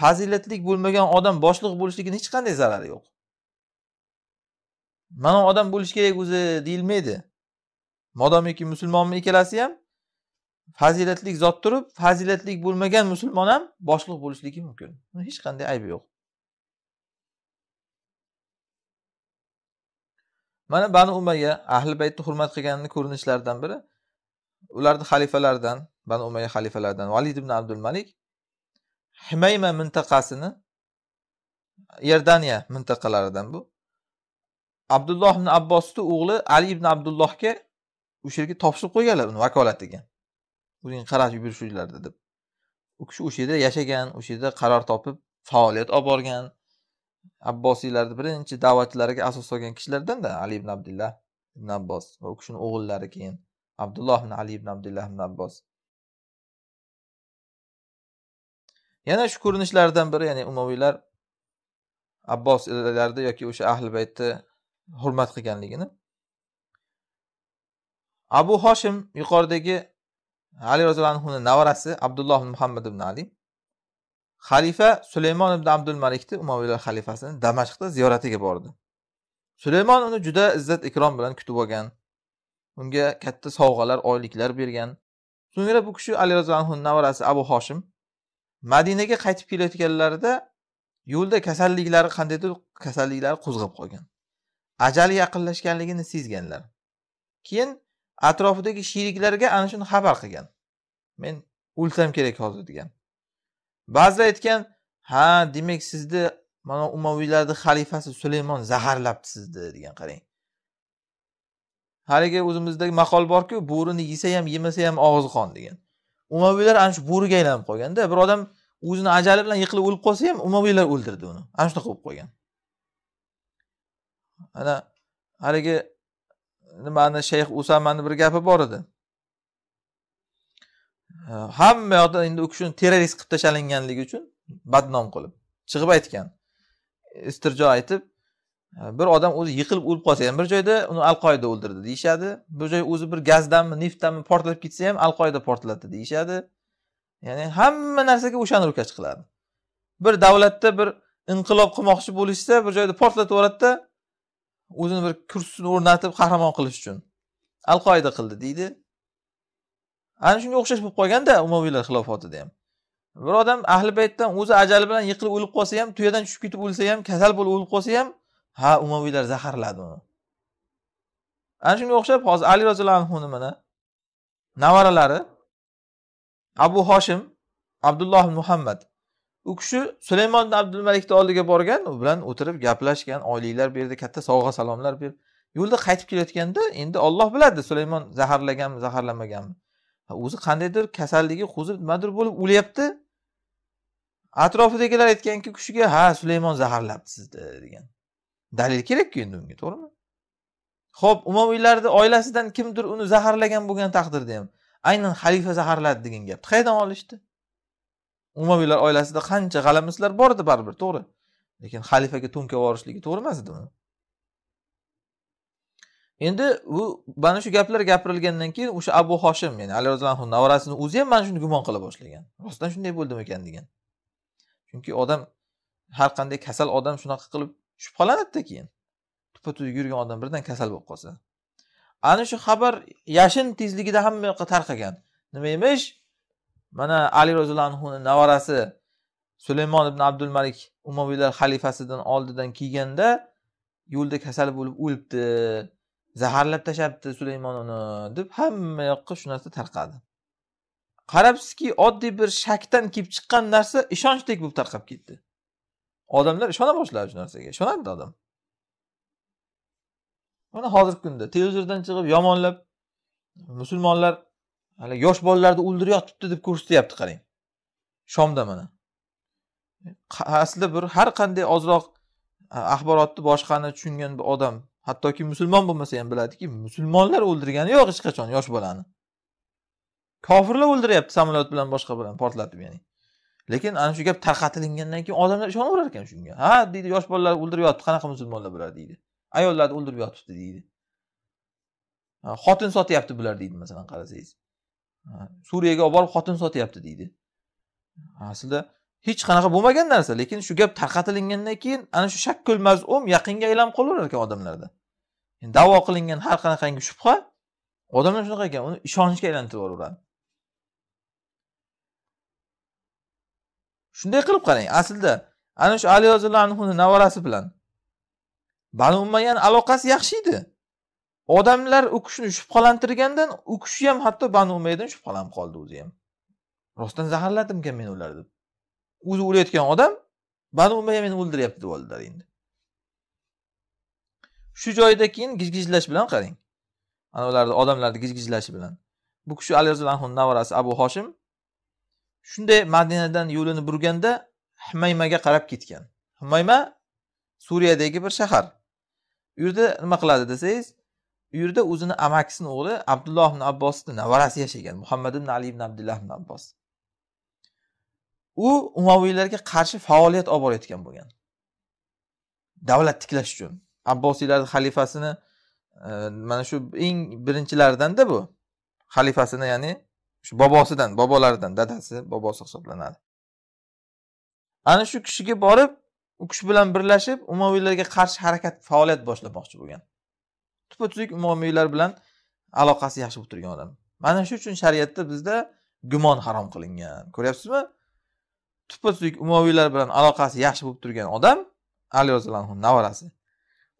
fazilatli bo'lmagan odam boshliq bo'lishligini hech qanday zarari yo'q mana odam bo'lishi kerak o'zi deyilmaydi modomiki musulmonmi ikkalasi ham fazilatli zot turib fazilatli bo'lmagan musulmon ham boshliq bo'lishligi mumkin hech qanday aybi yo'q mana banu umayya ahli baytni hurmat qilganini ko'rinishlaridan biri ularni xalifalaridan banu umayya xalifalaridan valid ibn abdul malik himayma mintaqasini iordaniya mintaqalaridan bu abdulloh ibn abbosni o'g'li ali ibn abdullohga o'sha yerga topshirib qo'yganlar uni vakolatiga o'zing qarab yubur deb u kishi o'sha yerda yashagan o'sha yerda qaror topib faoliyat olib borgan abbosiylarni birinchi da'vatchilariga asos solgan kishilardanda ali ibn abdullah ibn abbos va u kishini o'g'illari keyin abdulloh ibn ali ibn abdullah ibn abbos yana shu ko'rinishlardan biri ya'ni umaviylar abboslarda yoki o'sha ahli baytni hurmat qilganligini abu hoshim yuqoridagi ali roziyallohu anhuni navarasi abdulloh ibn muhammad ibn ali xalifa sulaymon ibn abdul malikni umoviylar xalifasini damashqda ziyoratiga bordi sulaymon uni juda izzat ikrom bilan kutib olgan unga katta sovg'alar oyliklar bergan so'ngra bu kishi ali roziyallohu nevarasi abu hoshim madinaga qaytib kelayotganlarida yo'lda kasalliklari qandaydir kasalliklari qo'zg'ab qolgan ajali yaqinlashganligini sezganlar keyin atrofidagi sheriklarga ana shuni xabar qilgan men o'lsam kerak hozir degan ba'zilar aytgan ha demak sizni mana umaviylarni xalifasi sulaymon zaharlabdi sizni degan qarang haligi o'zimizdagi maqol borku bo'rini yesa ham yemasa ham og'zi qon degan umaviylar ana shu bo'riga aylanib qolganda bir odam o'zini ajali bilan yiqilib o'lib qolsa ham umaviylar o'ldirdi uni ana shunaqa bo'lib qolgan ana haligi nimani shayx usamani bir gapi bor edi hamma yoqda endi u kishini terrorist qilib tashlanganligi uchun badnom qilib chiqib aytgan istirjo aytib e, bir odam o'zi yiqilib o'lib qolsa ham bir joyda uni al qoida o'ldirdi deyishadi bir joy o'zi bir gazdanmi neftdanmi portlab ketsa ham al qoida portladi deyishadi ya'ni hamma narsaga o'shani o'rkach qiladi bir davlatda bir inqilob qilmoqchi bo'lishsa bir joyda portlatib yuboradida o'zini bir kursini o'rnatib qahramon qilish uchun al qoida qildi deydi ana shunga o'xshash bo'lib qolganda umaviylar xilofatida ham bir odam ahli baytdan o'zi ajali bilan yiqilib o'lib qolsa ham tuyadan tushib ketib o'lsa ham kasal bo'lib o'lib qolsa ham ha umaviylar zaharladi uni ana shunga o'xshab hozir ali roziyallohu anhuni mana navaralari abu hoshim abdulloh muhammad u kishi sulaymon ibn abdul oldiga borgan u bilan o'tirib gaplashgan oyliklar berdi katta sovg'a salomlar berdi yo'lda qaytib kelayotganda endi olloh biladi sulaymon zaharlaganmi zaharlamaganmi o'zi qandaydir kasalligi qo'zib nimadir bo'lib o'lyapti atrofidagilar aytganki kishiga ha sulaymon zaharlabdi sizni degan dalil kerakku endi unga to'g'rimi ho'p umaviylarni oilasidan kimdir uni zaharlagan bo'lgan taqdirda ham aynan xalifa zaharladi degan gapni qayerdan olishdi umaviylar oilasida qancha g'alamislar bor edi baribir to'g'ri lekin xalifaga to'nka yuborishligi to'g'ri emas edi uni endi u mana shu gaplar gapirilgandan keyin o'sha abu hoshim ya'ni ali roziyallohu nevarasini o'zi ham mana shuni gumon qila boshlagan rostdan shunday bo'ldimikan degan chunki odam har qanday kasal odam shunaqa qilib shubhalanadida keyin tuppa tuz yurgan odam birdan kasal bo'lib qolsa ana shu xabar yashin tezligida hamma yoqqa tarqagan nima emish mana ali roziyallohu anhuni nevarasi sulaymon ibn abdul malik umaviylar xalifasidan oldidan kelganda yo'lda kasal bo'lib o'libdi zaharlab tashlabdi sulaymon uni deb hamma yoqqa shu narsa tarqadi qarabsizki oddiy bir shakdan kelib chiqqan narsa ishonchdek bo'lib tarqab ketdi odamlar ishona boshladi shu narsaga ishonadi odam mana hozirgi kunda televizordan chiqib yomonlab musulmonlar hali yosh bolalarni o'ldirayotibdi deb ko'rsatyapti qarang shomda mana aslida bir har qanday ozroq axborotni boshqani tushungan bir odam hattoki musulmon bo'lmasa ham biladiki musulmonlar o'ldirgani yo'q hech qachon yosh bolani kofirlar o'ldiryapti samolyot bilan boshqa bilan portlatib ya'ni lekin ana shu gap tarqatilingandan keyin odamlar ishonaverar ekan shunga ha deydi yosh bolalar o'ldirib yotibdi qanaqa musulmonlar bular deydi ayollarni o'ldirib yotibdi deydi xotin sotyapti bular deydi masalan qarasangiz suriyaga olib borib xotin sotyapti deydi aslida hech qanaqa bo'lmagan narsa lekin shu gap tarqatilingandan keyin ana shu shakkul mazum yaqinga aylanib qolaverar ekan odamlarda da'vo qilingan har qanaqangi shubha odamlar shunaqa ekan uni ishonchga aylantirib yuboraveradi shunday qilib qarang aslida ana shu ali roziyallohu anhuni nevarasi bilan banu umayani aloqasi yaxshi edi odamlar u kishini shubhalantirgandan u kishi ham hatto banu umaydan shubhalanib qoldi o'zi ham rostdan zaharladimikan men ular deb o'zi o'layotgan odam banu umaya meni o'ldiryapti deb oldilar endi shu joyda keyin gijgijlash bilan qarang ana ularni odamlarni gijgijlashi bilan bu kishi ali roziyallohu navorasi abu hoshim shunday madinadan yo'lini burganda himaymaga qarab ketgan himayma suriyadagi bir shahar u yerda nima qiladi desangiz u yerda o'zini amakisini o'g'li abdulloh ibn abbosni navorasi yashagan muhammad ibn ali ibn abdullah ibn abbos u umaviylarga qarshi faoliyat olib borayotgan bo'lgan davlat tiklash uchun abbosiylarni xalifasini e, mana shu eng birinchilaridanda bu xalifasini ya'ni shu bobosidan bobolaridan dadasi bobosi hisoblanadi ana shu kishiga borib u kishi bilan birlashib umaviylarga qarshi harakat faoliyat boshlamoqchi bo'lgan tupa tuzuk umomiylar bilan aloqasi yaxshi bo'lib turgan odam mana shu uchun shariatda bizda gumon harom qilingan ko'ryapsizmi tupa tuzuk umaviylar bilan aloqasi yaxshi bo'lib turgan odam ali roziyallohu navarasi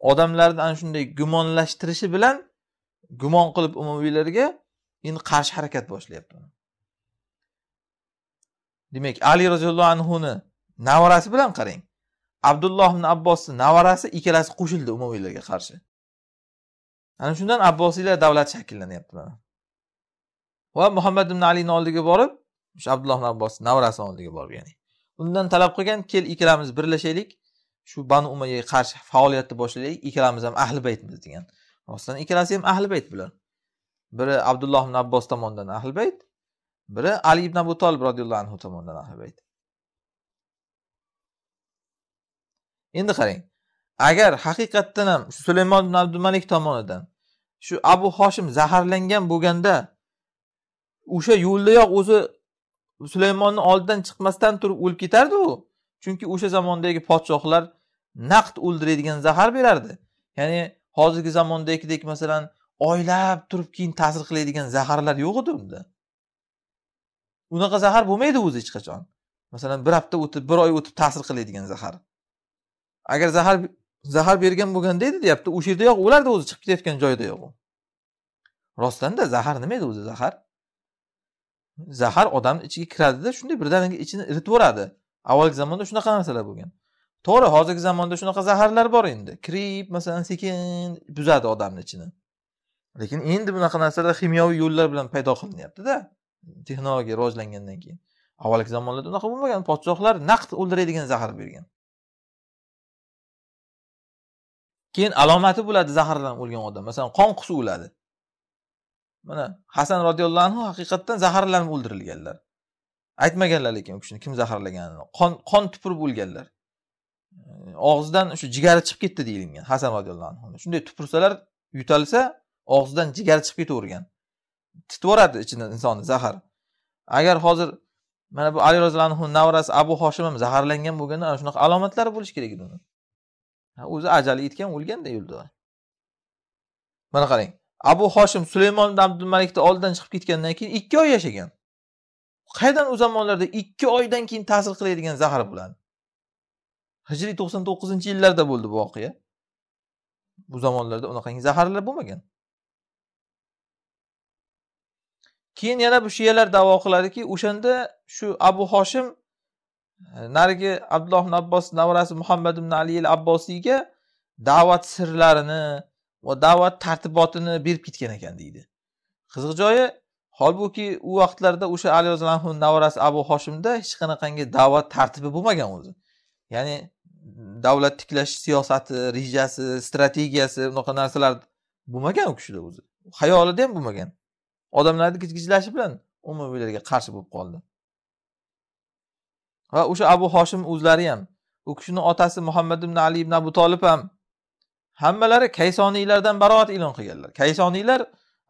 odamlarni ana shunday gumonlashtirishi bilan gumon qilib umumiylarga endi qarshi harakat boshlayapti demak ali roziyallohu anhuni navarasi bilan qarang abdulloh ibn abbosni navarasi ikkalasi qo'shildi umumiylarga qarshi ana shundan abbosiylar davlati shakllanyapti mana va muhammad ibn alini oldiga borib o'sha abdulloh ibn abbos navrasini oldiga borib ya'ni undan talab qilgan kel ikkalamiz birlashaylik shu banu umayyaga qarshi faoliyatni boshlaylik ikkalamiz ham ahli baytmiz degan rostdan ikkalasi ham ahli bayt bular biri abdulloh ibn abbos tomonidan ahli bayt biri ali ibn abu tolib roziyallohu anhu tomonidan ahli bayt endi qarang agar haqiqatdan ham shu sulaymon ibn abdumalik tomonidan shu abu hoshim zaharlangan bo'lganda o'sha yo'ldayoq o'zi sulaymonni oldidan chiqmasdan turib o'lib ketardi u chunki o'sha zamondagi podshohlar naqd o'ldiradigan zahar berardi ya'ni hozirgi zamondagidek masalan oylab turib keyin ta'sir qiladigan zaharlar yo'q edi unda unaqa zahar bo'lmaydi o'zi hech qachon masalan bir hafta o'tib bir oy o'tib ta'sir qiladigan zahar agar zahar zahar bergan bo'lganda edi deyapti o'sha yerdayoq o'lardi o'zi chiqib ketayotgan joyidayoq u rostanda zahar nima edi o'zi zahar zahar odamni ichiga kiradida shunday birdaniga ichini iritib yuboradi avvalgi zamonda shunaqa narsalar bo'lgan to'g'ri hozirgi zamonda shunaqa zaharlar bor endi kirib masalan sekin buzadi odamni ichini lekin endi bunaqa narsalar kimyoviy yo'llar bilan paydo qilinyaptida texnologiya rivojlangandan keyin avvalgi zamonlarda unaqa bo'lmagan podshohlar naqd o'ldiradigan zahar bergan keyin alomati bo'ladi zahardan o'lgan odam masalan qon qusib o'ladi mana hasan roziyallohu anhu haqiqatdan zaharlanib o'ldirilganlar aytmaganlar lekin u kishini kim zaharlaganini qon qon tupurib o'lganlar og'zidan o'sha jigari chiqib ketdi deyilgan hasan roziyallohu anhu shunday tupursalar yutalsa og'zidan jigari chiqib ketavergan titib yuboradi ichidan insonni zahar agar hozir mana bu ali roziyallohu anhuni navrasi abu hoshim ham zaharlangan bo'lganda ana shunaqa alomatlari bo'lishi kerak edi uni o'zi ajali yetgan o'lganda yo'lda mana qarang abu hoshim sulaymon ibn abdulmalikni oldidan chiqib ketgandan keyin ikki oy yashagan qaydan u zamonlarda ikki oydan keyin ta'sir qiladigan zahar bo'ladi hijriy to'qson to'qqizinchi yillarda bo'ldi bu voqea bu zamonlarda unaqangi zaharlar bo'lmagan keyin yana bu shiyalar davo qiladiki o'shanda shu abu hoshim e, narigi abdulloh ibn abbos navrasi muhammad ibn ali al abbosiyga da'vat sirlarini va da'vat tartibotini berib ketgan ekan deydi qiziq joyi holbuki u vaqtlarda o'sha ali roziyallohu navorasi abu hoshimda hech qanaqangi da'vat tartibi bo'lmagan o'zi ya'ni davlat tiklash siyosati rejasi strategiyasi unaqa narsalar bo'lmagan u kishida o'zi xayolida ham bo'lmagan odamlarni gijgijlashi bilan umumiylarga qarshi bo'lib qoldi va o'sha abu hoshim o'zlari ham u kishini otasi muhammad ibn ali ibn abu tolib ham hammalari kaysoniylardan baroat e'lon qilganlar kaysoniylar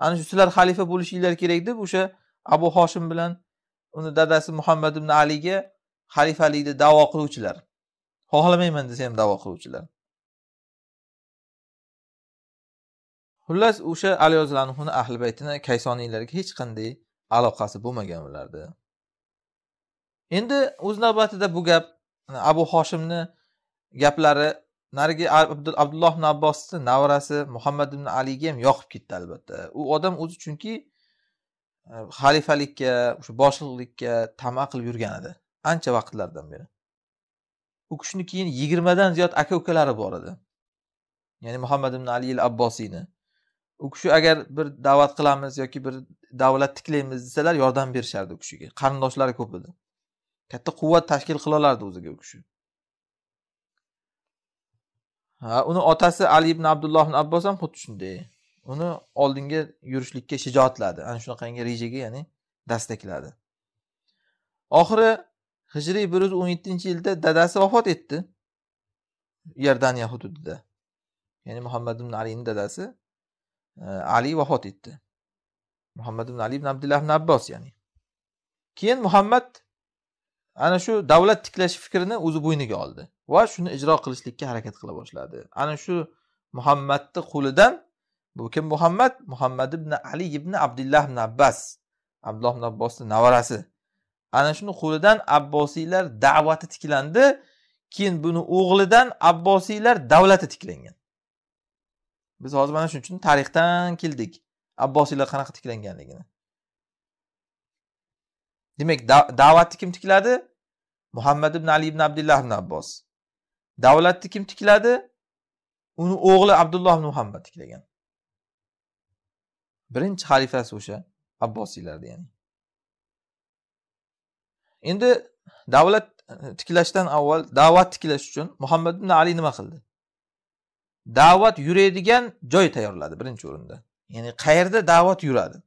ana shu sizlar xalifa bo'lishinglar kerak deb o'sha abu hoshim bilan uni dadasi muhammad ibn aliga xalifalikni davo qiluvchilar xohlamayman desa ham davo qiluvchilar xullas o'sha ali roziyallohuni ahli baytini kaysoniylarga hech qanday aloqasi bo'lmagan ularni endi o'z navbatida bu gap abu hoshimni gaplari narigi abdulloh ibn abbosni navrasi muhammad ibn aliga ham yoqib ketdi albatta u odam o'zi chunki e, xalifalikka o'sha boshliqlikka tama qilib yurgan edi ancha vaqtlardan beri u kishini keyin yigirmadan ziyod aka ukalari bor edi ya'ni muhammad ibn ali al abbosiyni u kishi agar bir da'vat qilamiz yoki bir davlat tiklaymiz desalar yordam berishardi u kishiga qarindoshlari ko'p edi katta quvvat tashkil qila olardi o'ziga u kishi ha uni otasi ali ibn abdulloh ibn abbos ham xuddi shunday uni oldinga yurishlikka shijoatladi ana shunaqangi rejaga ya'ni dastakladi oxiri hijriy bir yuz o'n yettinchi yilda dadasi vafot etdi iordaniya hududida ya'ni muhammad ibn alini dadasi e, ali vafot etdi muhammad ibn ali ibn abdullah ibn abbos ya'ni keyin muhammad ana shu davlat tiklash fikrini o'zi bo'yniga oldi va shuni ijro qilishlikka harakat qila boshladi ana shu muhammadni qo'lidan bu kim muhammad muhammad ibn ali ibn abdullah ibn abbas abdulloh ibn abbosni nevarasi ana shuni qo'lidan abbosiylar da'vati tiklandi keyin buni o'g'lidan abbosiylar davlati tiklangan biz hozir mana shuning uchun tarixdan keldik abbosiylar qanaqa tiklanganligini demak da'vatni kim tikladi muhammad ibn ali ibn abdullah ibn abbos davlatni kim tikladi uni o'g'li abdulloh ibn muhammad tiklagan birinchi xalifasi o'sha abbosiylarni ya'ni endi davlat e, tiklashdan avval da'vat tiklash uchun muhammad ibn ali nima qildi da'vat yuradigan joy tayyorladi birinchi o'rinda ya'ni qayerda da'vat yuradi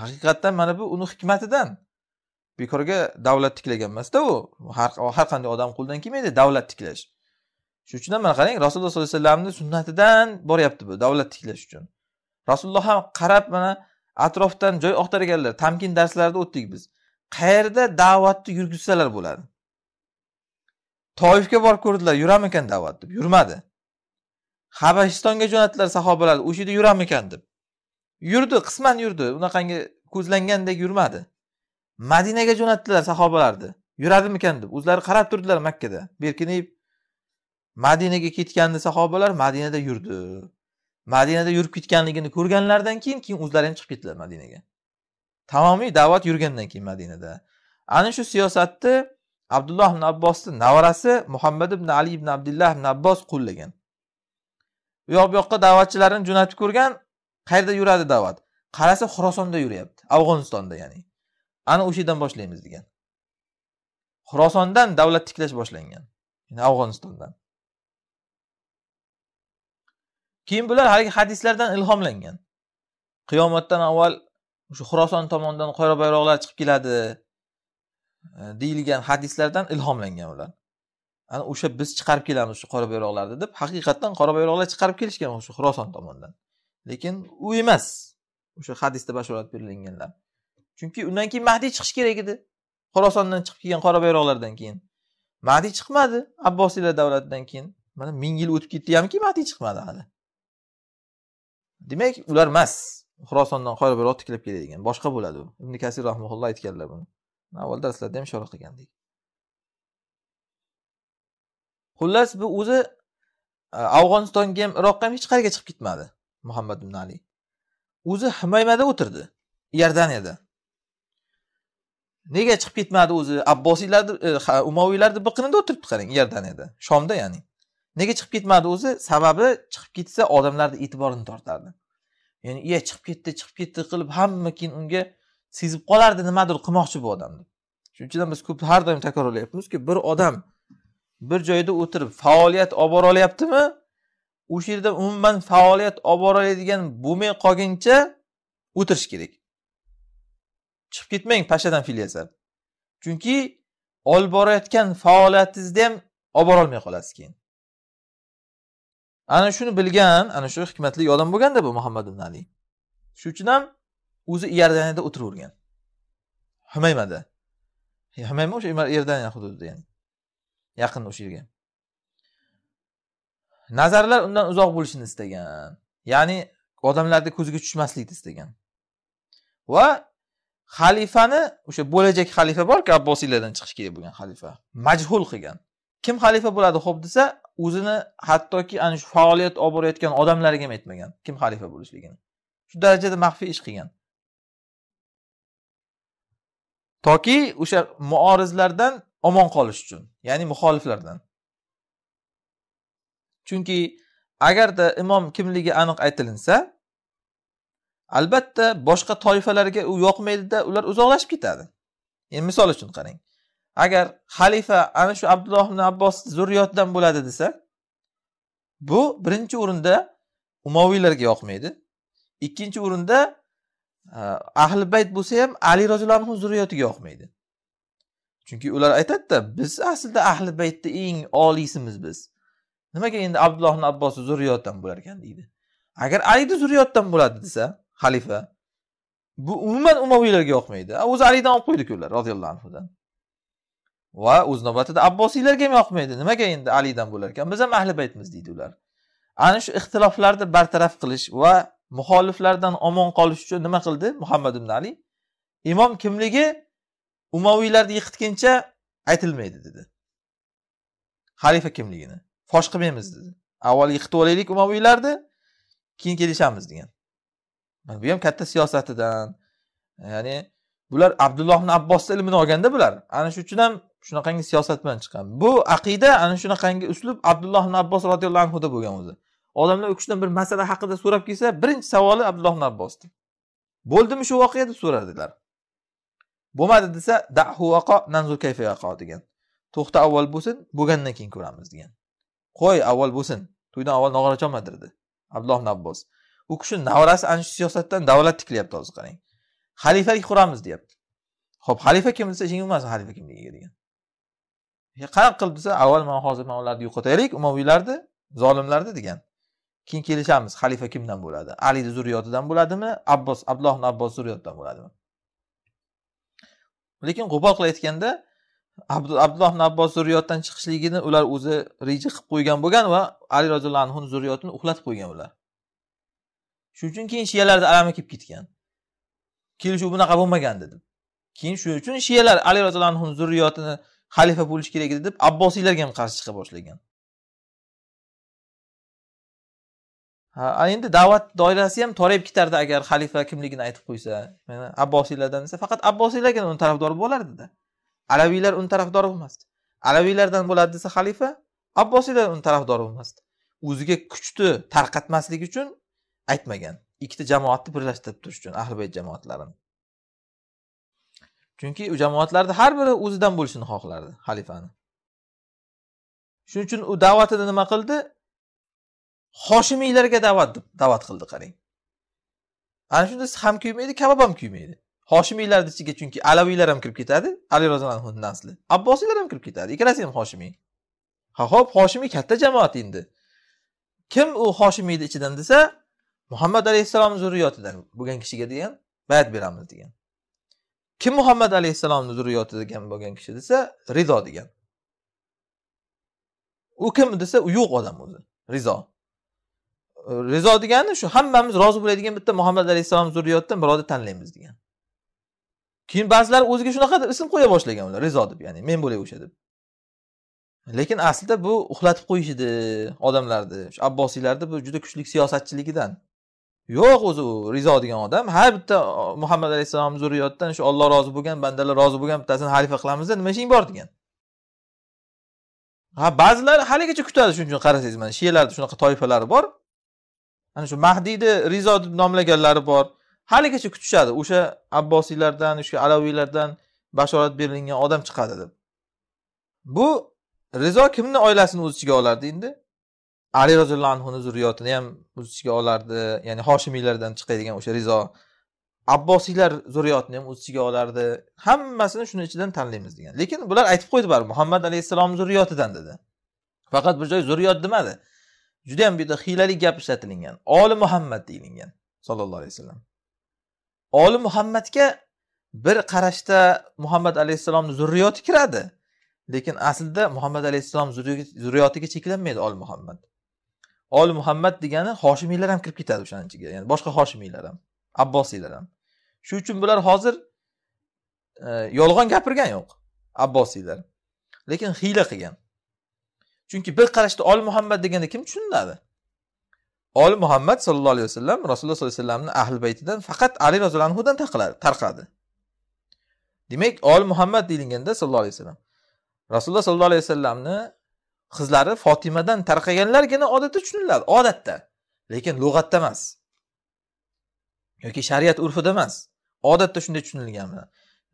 haqiqatdan mana bu uni hikmatidan bekorga davlat tiklagan emasda u har qanday odam qo'lidan kelmaydi davlat tiklash shuning uchun ham mana qarang rasululloh sollallohu alayhi vasallamni sunnatidan boryapti bu davlat tiklash uchun rasululloh ham qarab mana atrofdan joy oqtarganlar tamkin darslarida o'tdik biz qayerda da'vatni yurgizsalar bo'ladi toifga borib ko'rdilar yurarmikan da'vat deb yurmadi habashistonga jo'natdilar sahobalar o'sha yerda yurarmikan deb yurdi qisman yurdi unaqangi ko'zlangandek yurmadi madinaga jo'natdilar sahobalarni yuradimikan deb o'zlari qarab turdilar makkada berkinib madinaga ketganda sahobalar madinada yurdi madinada yurib ketganligini ko'rganlaridan keyin keyin o'zlari ham chiqib ketdilar madinaga tamomiy da'vat yurgandan keyin madinada ana shu siyosatni abdulloh ibn abbosni nevarasi muhammad ibn ali ibn abdullah ibn abbos qo'llagan u yoq bu yoqqa da'vatchilarini jo'natib ko'rgan qayerda yuradi da'vat qarasa xurosonda yuryapti afg'onistonda ya'ni ana o'sha yerdan boshlaymiz degan xurosondan davlat tiklash boshlangan ya'ni afg'onistondan keyin bular haligi hadislardan ilhomlangan qiyomatdan avval o'sha xuroson tomonidan qora bayroqlar chiqib keladi e, deyilgan hadislardan ilhomlangan ular ana o'sha biz chiqarib kelamiz shu qora bayroqlarni deb haqiqatdan qora bayroqlar chiqarib kelishgan o'sha xuroson tomonidan lekin u emas o'sha hadisda bashorat berilganlar chunki undan keyin mahdiy chiqishi kerak edi xorosondan chiqib kelgan qora bayroqlardan keyin mahdiy chiqmadi abbosiylar davlatidan keyin mana ming yil o'tib hamki mahdiy chiqmadi hali demak ular emas xorosondan qora bayroq tiklab keladigan boshqa bo'ladi u ibn kasir rahmaulloh aytganlar buni avval darslarda ham ishora qilgandik xullas bu o'zi e, afg'onistonga ham iroqqa ham hech qayerga chiqib ketmadi muhammad ibn ali o'zi himaymada o'tirdi iordaniyada nega chiqib ketmadi o'zi abbosiylarni e, umoviylarni biqinida o'tiribdi qarang edi shomda ya'ni nega chiqib ketmadi o'zi sababi chiqib ketsa odamlarni e'tiborini tortardi ya'ni iya chiqib ketdi chiqib ketdi qilib hamma keyin unga sezib qolardi nimadir qilmoqchi bu odamni shuning uchun biz ko'p har doim takrorlayapmizki bir odam bir joyda o'tirib faoliyat olib bora olyaptimi o'sha yerda umuman faoliyat olib bora oladigan bo'lmay qolguncha o'tirish kerak chiqib ketmang pashadan fil yasab chunki olib borayotgan faoliyatingizni ham olib borolmay qolasiz keyin ana shuni bilgan ana shu hikmatli odam bo'lganda bu muhammad ibn ali shuning uchun ham o'zi iordaniyada o'tiravergan humaymada humayma o'sha iordaniya hududida ya'ni yaqin o'sha yerga nazarlar undan uzoq bo'lishini istagan ya'ni odamlarni ko'ziga tushmaslikni istagan va xalifani o'sha bo'lajak xalifa borku abbosiylardan chiqishi kerak bo'lgan xalifa majhul qilgan kim xalifa bo'ladi ho'p desa o'zini hattoki ana shu faoliyat olib borayotgan odamlarga ham aytmagan kim xalifa bo'lishligini shu darajada maxfiy ish qilgan toki o'sha muorizlardan omon qolish uchun ya'ni muxoliflardan chunki agarda imom kimligi aniq aytilinsa albatta boshqa toifalarga u yoqmaydida ular uzoqlashib ketadi endi misol uchun qarang agar xalifa ana shu abdulloh ibn abbos zurriyotidan bo'ladi desa bu birinchi o'rinda umoviylarga yoqmaydi ikkinchi o'rinda e, ahli bayt bo'lsa ham ali roziyallohu anhu zurriyotiga yoqmaydi chunki ular aytadida biz aslida ahli baytni eng oliysimiz biz nimaga endi abdulloh ibn abbos zurriyotdan bo'lar ekan deydi agar alini zurriyotdan bo'ladi desa xalifa bu umuman umaviylarga yoqmaydi o'zi alidan olib qo'ydik ular roziyallohu anhudan va o'z navbatida abbosiylarga ham yoqmaydi nimaga endi alidan bo'lar ekan biz ham ahli baytmiz deydi ular ana shu ixtiloflarni bartaraf qilish va muxoliflardan omon qolish uchun nima qildi muhammad ibn ali imom kimligi umaviylarni yiqitguncha aytilmaydi dedi xalifa kimligini fosh qilmaymiz dedi avval yiqitib olaylik umaviylarni keyin kelishamiz degan bu ham katta siyosatidan ya'ni bular abdulloh ibn abbosni ilmini olganda bular ana shu uchun ham shunaqangi siyosat bilan chiqqan bu aqida ana shunaqangi uslub abdulloh ibn abbos roziyallohu anhuda bo'lgan o'zi odamlar u kishidan bir masala haqida so'rab kelsa birinchi savoli abdulloh ibn abbosni bo'ldimi shu voqea deb so'radilar bo'lmadi desa dahu nanzur kayfa degan to'xta avval bo'lsin bo'lgandan keyin ko'ramiz degan qo'y avval bo'lsin to'ydan avval nog'ora dedi abdulloh ibn abbos u kishi navrasi ana shu siyosatdan davlat tiklayapti hozir qarang xalifalik quramiz deyapti ho'p xalifa kim desa ishing bo'lmasin xalifa kimligiga degan qanaqa qilib desa avval mana hozir mana ularni yo'qotaylik umaviylarni zolimlarni degan keyin kelishamiz xalifa kimdan bo'ladi alini zurriyotidan bo'ladimi abbos abdulloh abbos zurriyotidan bo'ladimi lekin qo'pol qilib aytganda abdulloh abbos zurriyotdan chiqishligini ular o'zi reja qilib qo'ygan bo'lgan va ali roziyallohu anhuni zurriyotini uxlatib qo'ygan ular shuning uchun keyin shiyalarda alami kelib ketgan kelishuv bunaqa bo'lmagan dedi keyin shuning uchun shiyalar ali roziyallohu anhuni zurriyotini xalifa bo'lishi kerak edi deb abbosiylarga ham qarshi chiqa boshlagan ha endi da'vat doirasi ham torayib ketardi agar xalifa kimligini aytib qo'ysa abbosiylardan desa faqat abbosiylargina uni tarafdori bo'lardida alaviylar uni tarafdori bo'lmasdi alaviylardan bo'ladi desa xalifa abbosiylar uni tarafdori bo'lmasdi o'ziga kuchni tarqatmaslik uchun aytmagan ikkita jamoatni birlashtirib turish uchun ahli bayt jamoatlarini chunki u jamoatlarni har biri o'zidan bo'lishini xohlardi xalifani shuning uchun u da'vatini nima qildi hoshimiylarga da'vat deb da'vat qildi qarang ana shunda siz ham kuymaydi kabob ham kuymaydi hoshimiylarni ichiga chunki alaviylar ham kirib ketadi ali roziyallohu anhu nasli abbosiylar ham kirib ketadi ikkalasi ham hoshimiy ha ho'p hoshimiy katta jamoat endi kim u hoshimiyni ichidan desa muhammad alayhissalom zurriyotidan bo'lgan kishiga degan bayat beramiz degan kim muhammad alayhissalomni zurriyoti degan bo'lgan kishi desa rizo degan u kim desa u yo'q odam o'zi rizo rizo degani shu hammamiz rozi bo'ladigan bitta muhammad alayhissalom zurriyotidan birovni tanlaymiz degan keyin ba'zilar o'ziga shunaqa deb ism qo'ya boshlagan ular rizo deb ya'ni men bo'lay o'sha deb lekin aslida bu uxlatib qo'yish edi odamlarni abbosiylarni bu juda kuchli siyosatchiligidan yo'q o'zi rizo degan odam har bitta muhammad alayhissalomni zurriyotdan shu olloh rozi bo'lgan bandalar rozi bo'lgan bittasini qilamiz qilamizda nima ishing bor degan ha ba'zilar haligacha kutadi shuning uchun qarasangiz mana shiyalarni shunaqa toifalari bor ana shu mahdiyni rizo deb nomlaganlari bor haligacha kutishadi o'sha abbosiylardan o'sha alaviylardan bashorat berilgan odam chiqadi deb bu rizo kimni oilasini o'z ichiga olardi endi ali roziyallohu anhuni zurriyotini ham o'z ichiga olardi ya'ni hoshimiylardan chiqadigan o'sha rizo abbosiylar zurriyotini ham o'z ichiga olardi hammasini shuni ichidan tanlaymiz degan lekin bular aytib qo'ydi baribir muhammad alayhissalomni zurriyotidan dedi faqat bir joy zurriyot demadi yam bu yerda hiylali gap ishlatilingan oli muhammad deyilingan sollallohu alayhi vasallam oli muhammadga bir qarashda muhammad alayhissalomni zurriyoti kiradi lekin aslida muhammad alayhissalom zurriyotiga cheklanmaydi ol muhammad oli muhammad degani hoshimiylar ham kirib ketadi o'shani ichiga ya'ni boshqa hoshimiylar ham abbosiylar ham shu uchun bular hozir e, yolg'on gapirgan yo'q abbosiylar lekin hiyla qilgan chunki bir qarashda oli muhammad deganda kim tushuniladi oli muhammad sollallohu alayhi vasallam rasululloh sollallohu alayhi vasallamni ahli baytidan faqat ali roziyallohu anhudan tarqadi demak oli muhammad deyilganda sollallohu alayhi vasallam rasululloh sollallohu alayhi vasallamni qizlari fotimadan tarqaganlargina odatda tushuniladi odatda lekin lug'atda emas yoki shariat urfida emas odatda shunday tushunilgan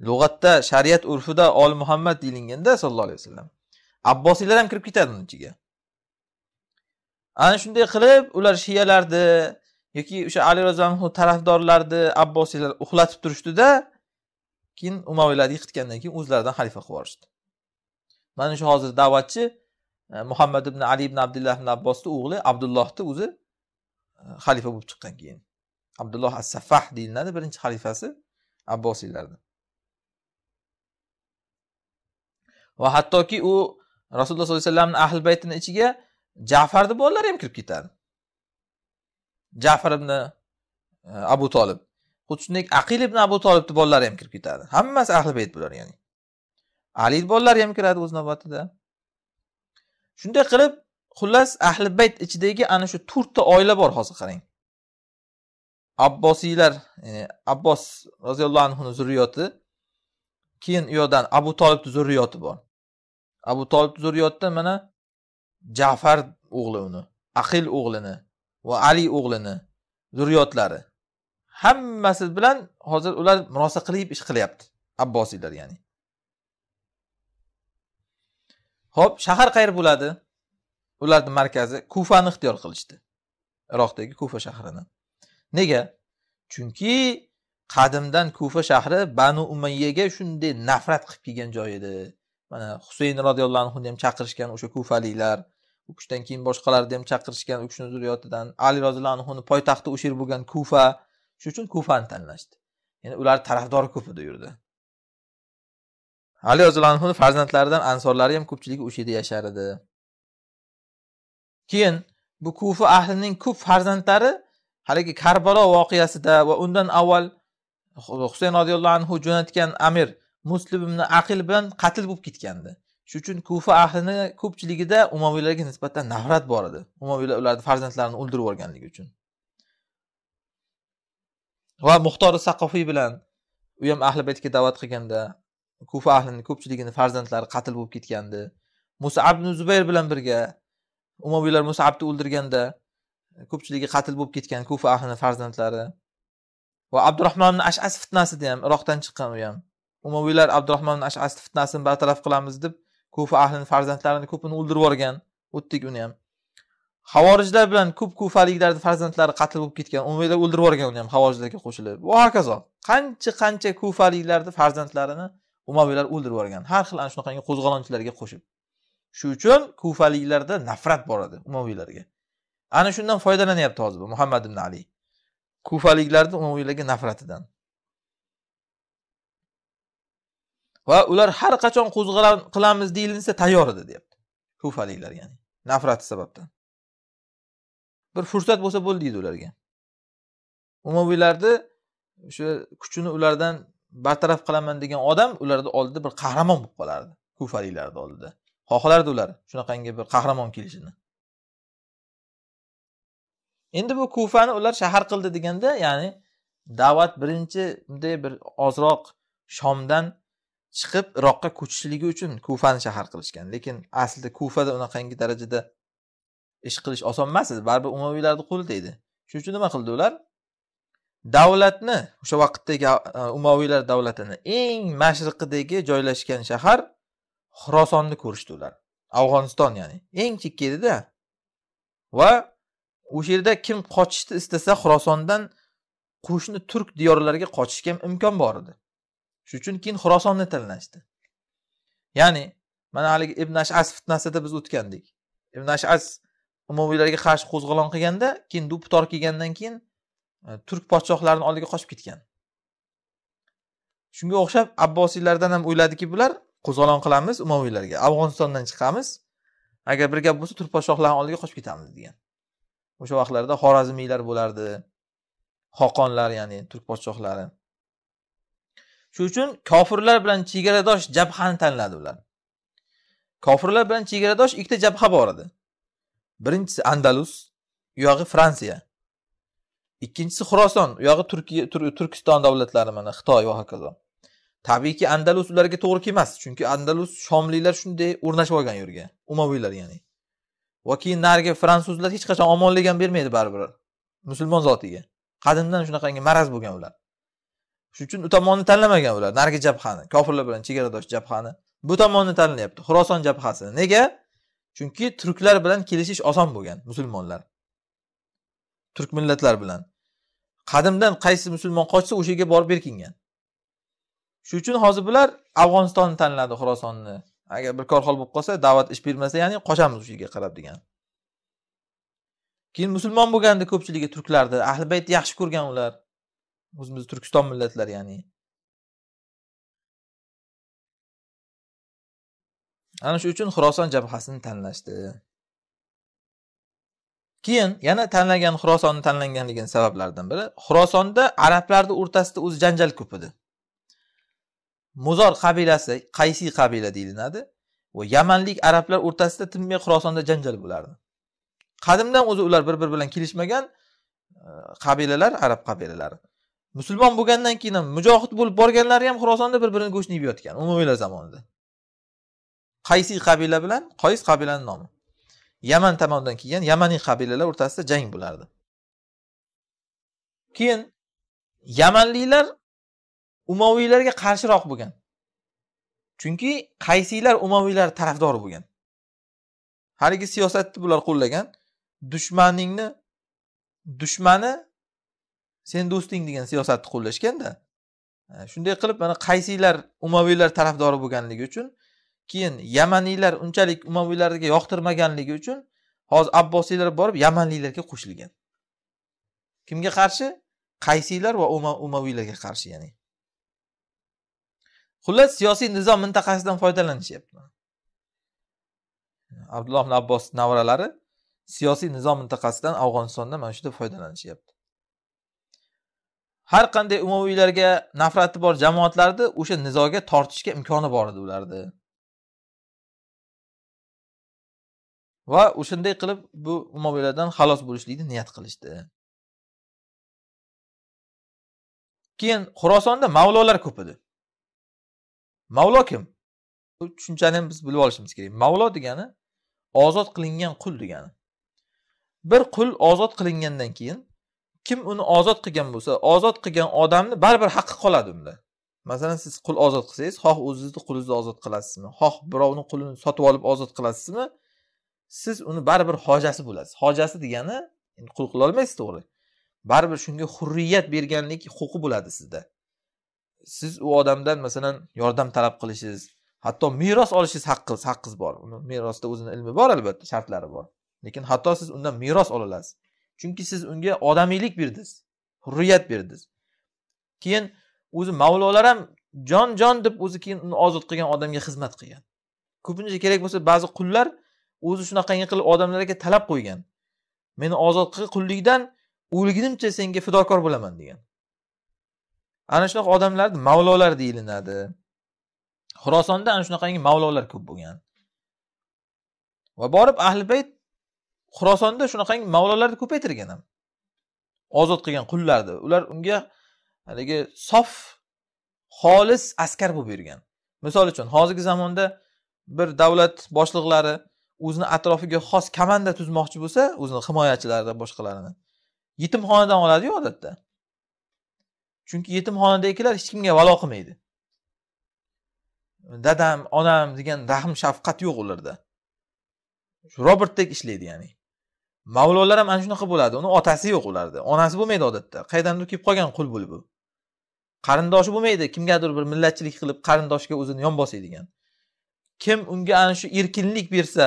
lug'atda shariat urfida oli muhammad deyilganda sallallohu alayhi vasallam abbosiylar ham kirib ketadi uni ichiga ana shunday qilib ular shiyalarni yoki o'sha ali roziyallohu tarafdorlarni abbosiylar uxlatib turishdida keyin umaviylarni yiqitgandan keyin o'zlaridan xalifa qilib yuborishdi mana shu hozir da'vatchi E, muhammad ibn ali ibn abdullah ibn abbosni o'g'li abdullohni o'zi e, xalifa bo'lib chiqqan keyin abdulloh as safah deyiladi birinchi xalifasi abbosiylarni va hattoki u rasululloh sollallohu alayhi vasallamni ahli baytini ichiga jafarni bolalari ham kirib ketadi jafar ibn e, abu tolib xuddi shunday aqil ibn abu tolibni bolalari ham kirib ketadi hammasi ahli bayt bular ya'ni ali bolalari ham kiradi o'z navbatida shunday qilib xullas ahli bayt ichidagi ana shu to'rtta oila bor hozir qarang abbosiylar ya'ni abbos roziyallohu anhuni zurriyoti keyin u yoqdan abu Talib zurriyoti bor abu tolib zurriyotida mana jafar o'g'li uni aqil o'g'lini va ali o'g'lini zurriyotlari hammasi bilan hozir ular murosa qilib ish qilyapti abbosiylar ya'ni ho'p shahar qayer bo'ladi ularni markazi kufani ixtiyor qilishdi iroqdagi kufa shahrini nega chunki qadimdan kufa shahri banu umayyaga shunday nafrat qilib kelgan joy edi mana husayn roziyallohu anhuni ham chaqirishgan o'sha kufaliklar u kishidan keyin boshqalarni ham chaqirishgan u kishini zurriyotidan ali roziyallohu anhuni poytaxti o'sha yer bo'lgan kufa shuning uchun kufani tanlashdi ya'ni ular tarafdori ko'p edi u yerda ali roziyallohu farzandlaridan ansorlari ham ko'pchiligi o'sha yerda yashar edi keyin bu kufa ahlining ko'p farzandlari haligi karbalo voqeasida va undan avval husayn roziyallohu anhu jo'natgan amir muslim ibn aqil bilan qatl bo'lib ketgandi shuning uchun kufa ahlini ko'pchiligida umaviylarga nisbatan nafrat bor edi umaviylar ularni farzandlarini o'ldirib yuborganligi uchun va muxtori saqofiy bilan u ham ahli baytga da'vat qilganda kufa ahlini ko'pchiligini farzandlari qatl bo'lib ketgandi musab zubayr bilan birga umaviylar musabni o'ldirganda ko'pchiligi qatl bo'lib ketgan kufa ahlini farzandlari va abdurahmon ashas fitnasida ham iroqdan chiqqan u ham umaviylar abdurahmon ashas fitnasini bartaraf qilamiz deb kufa ahlini farzandlarini ko'pini o'ldirib yuborgan o'tdik uni ham havorijlar bilan ko'p kufaliklarni farzandlari qatl bo'lib ketgan umaviylar o'ldirib yuborgan uni ham havorijlarga qo'shilib va hokazo qancha qancha kufaliklarni farzandlarini umaviylar o'ldirib yuborgan har xil ana shunaqangi qo'zg'olonchilarga qo'shib shuning uchun kufaliklarda nafrat bor edi umaviylarga ana shundan foydalanyapti hozir muhammad ibn ali kufaliklarni umaviylarga nafratidan va ular har qachon qo'zg'alon qilamiz deyilsa tayyor edi deyapti kufaliklar ya'ni nafrati sababdan bir fursat bo'lsa bo'ldi deydi ularga umaviylarni o'sha kuchini ulardan bartaraf qilaman degan odam ularni oldida bir qahramon bo'lib qolardi kufaliklarni oldida xohlardi ular shunaqangi bir qahramon kelishini endi bu kufani ular shahar qildi deganda ya'ni da'vat birinchi bunday bir ozroq shomdan chiqib iroqqa ko'chishligi uchun kufani shahar qilishgan lekin aslida kufada unaqangi darajada ish qilish oson emas edi baribir umaviylarni qo'lida edi shuning uchun nima qildi ular davlatni o'sha vaqtdagi umaviylar davlatini eng mashriqidagi joylashgan shahar xurosonni ko'rishdi ular afg'oniston ya'ni eng chekka edida va o'sha yerda kim qochishni istasa xurosondan qo'shni turk diyorlariga qochishga ham imkon bor edi shuning uchun keyin xurosonni tanlashdi ya'ni mana haligi ibn ashas fitnasida biz o'tgandik ibn ashas umaviylarga qarshi qo'zg'olon qilganda keyin duputor kelgandan keyin Э, turk podshohlarini oldiga qochib ketgan shunga o'xshab abbosiylardan ham o'yladiki bular qo'zg'olon qilamiz umaviylarga afg'onistondan chiqamiz agar bir gap bo'lsa turk podshohlarini oldiga qochib ketamiz degan o'sha vaqtlarda xorazmiylar bo'lardi xoqonlar ya'ni turk podshohlari shuning uchun kofirlar bilan chegaradosh jabhani tanladi ular kofirlar bilan chegaradosh ikkita jabha bor edi birinchisi andalus uyog'i fransiya ikkinchisi xuroson u yog'i turkiya turkiston davlatlari mana xitoy va hokazo tabiiyki andalus ularga to'g'ri kelmas chunki andalus shomliklar shunday o'rnashib olgan u yerga umaviylar ya'ni va keyin narigi fransuzlar hech qachon omonlik ham bermaydi baribir musulmon zotiga qadimdan shunaqangi maraz bo'lgan ular shuning uchun u tomonni tanlamagan ular narigi jabhani kofirlar bilan chegaradosh jabhani bu tomonni tanlayapti xuroson jabhasini nega chunki turklar bilan kelishish oson bo'lgan musulmonlar turk millatlari bilan qadimdan qaysi musulmon qochsa o'sha yerga borib berkingan shuning uchun hozir bular afg'onistonni tanladi xurosonni agar bir korxol bo'lib qolsa da'vat ish bermasa ya'ni qochamiz o'sha yerga qarab degan keyin musulmon bo'lganda ko'pchiligi turklarni ahli baytni yaxshi ko'rgan ular o'zimiz turkiston millatlari ya'ni ana shu uchun xuroson jabhasini tanlashdi keyin yana tanlagan xurosonni tanlanganligini sabablaridan biri xurosonda arablarni o'rtasida o'zi janjal ko'p edi muzor qabilasi qaysiy qabila deyilinadi va yamanlik arablar o'rtasida tinmay xurosonda janjal bo'lardi qadimdan o'zi ular bir biri bilan kelishmagan e, qabilalar arab qabilalari musulmon bo'lgandan keyin ham mujohid bo'lib borganlari ham xurosonda bir birini go'shtini yeb yotgan umaviylar zamonida qaysiy qabila bilan qoyis qabilani nomi yaman tomondan kelgan yamaniy qabilalar o'rtasida jang bo'lardi keyin yamanliklar umaviylarga qarshiroq bo'lgan chunki qaysiylar umaviylar tarafdori bo'lgan haligi siyosatni bular qo'llagan dushmaningni dushmani sen do'sting degan siyosatni qo'llashganda e, shunday qilib mana qaysiylar umaviylar tarafdori bo'lganligi uchun keyin yamaniylar unchalik umaviylarga yoqtirmaganligi uchun hozir abbosiylar borib yamanliklarga qo'shilgan kimga qarshi qaysiylar va umaviylarga qarshi ya'ni xullas siyosiy nizom mintaqasidan foydalanishyapti abdulloh ibn abbos navralari siyosiy nizom mintaqasidan afg'onistonda mana shu deb foydalanishyapti har qanday umaviylarga nafrati bor jamoatlarni o'sha nizoga tortishga imkoni bor edi ularni va o'shanday qilib bu umovilardan xalos bo'lishlikni niyat qilishdi keyin xurosonda mavlolar ko'p edi mavlo kim bu tushunchani ham biz bilib olishimiz kerak mavlo degani ozod qilingan qul degani bir qul ozod qilingandan keyin kim uni ozod qilgan bo'lsa ozod qilgan odamni baribir haqqi qoladi unda masalan siz qul ozod qilsangiz xoh o'zingizni qulingizni ozod qilasizmi xoh birovni qulini sotib olib ozod qilasizmi siz uni baribir hojasi bo'lasiz hojasi degani qul qilolmaysiz to'g'ri baribir shunga hurriyat berganlik huquqi bo'ladi sizda siz u odamdan masalan yordam talab qilishingiz hatto meros olishingiz haqqi haqqiz bor uni merosda o'zini ilmi bor albatta shartlari bor lekin hatto siz undan meros ola olasiz chunki siz unga odamiylik berdingiz hurriyat berdingiz keyin o'zi mavlolar ham jon jon deb o'zi keyin uni ozod qilgan odamga xizmat qilgan ko'pincha kerak bo'lsa ba'zi qullar o'zi shunaqangi qilib odamlarga talab qo'ygan meni ozod qil qullikdan o'lgunimcha senga fidokor bo'laman degan ana shunaqa odamlarni mavlolar deyilinadi xurosonda ana shunaqangi mavlolar ko'p bo'lgan va borib ahli bayt xurosonda shunaqangi mavlolarni ko'paytirgan ham ozod qilgan qullarni ular unga haligi sof xolis askar bo'lib yurgan misol uchun hozirgi zamonda bir davlat boshliqlari o'zini atrofiga xos komanda tuzmoqchi bo'lsa o'zini himoyachilaridan boshqalarini yetimxonadan oladiyu odatda chunki yetimxonadagilar hech kimga valo qilmaydi dadam onam degan rahm shafqat yo'q ularda robertdek ishlaydi ya'ni mavlolar ham ana shunaqa bo'ladi uni otasi yo'q ularda onasi bo'lmaydi odatda qaydandir kelib qolgan qul bo'lib u qarindoshi bo'lmaydi kimgadir bir millatchilik qilib qarindoshga o'zini yon degan kim unga ana shu erkinlik bersa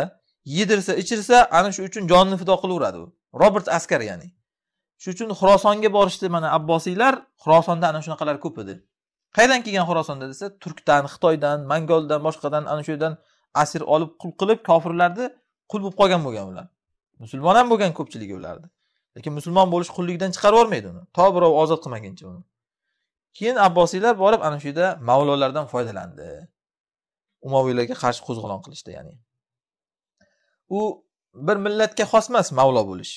yedirsa ichirsa ana shu uchun jonini fido qilaveradi u robert askar ya'ni shu uchun xurosonga borishdi mana abbosiylar xurosonda ana shunaqalar ko'p edi qayerdan kelgan xurosonda desa turkdan xitoydan mangoldan boshqadan ana shu yerdan asir olib qul qilib kofirlarni qul bo'lib qolgan bo'lgan ular musulmon ham bo'lgan ko'pchiligi ularni lekin musulmon bo'lish qullikdan chiqarib yubormaydi uni to birov ozod qilmaguncha uni keyin abbosiylar borib ana shu yerda mavlolardan foydalandi umoviylarga qarshi qo'zg'olon qilishdi ya'ni u bir millatga xos emas mavlo bo'lish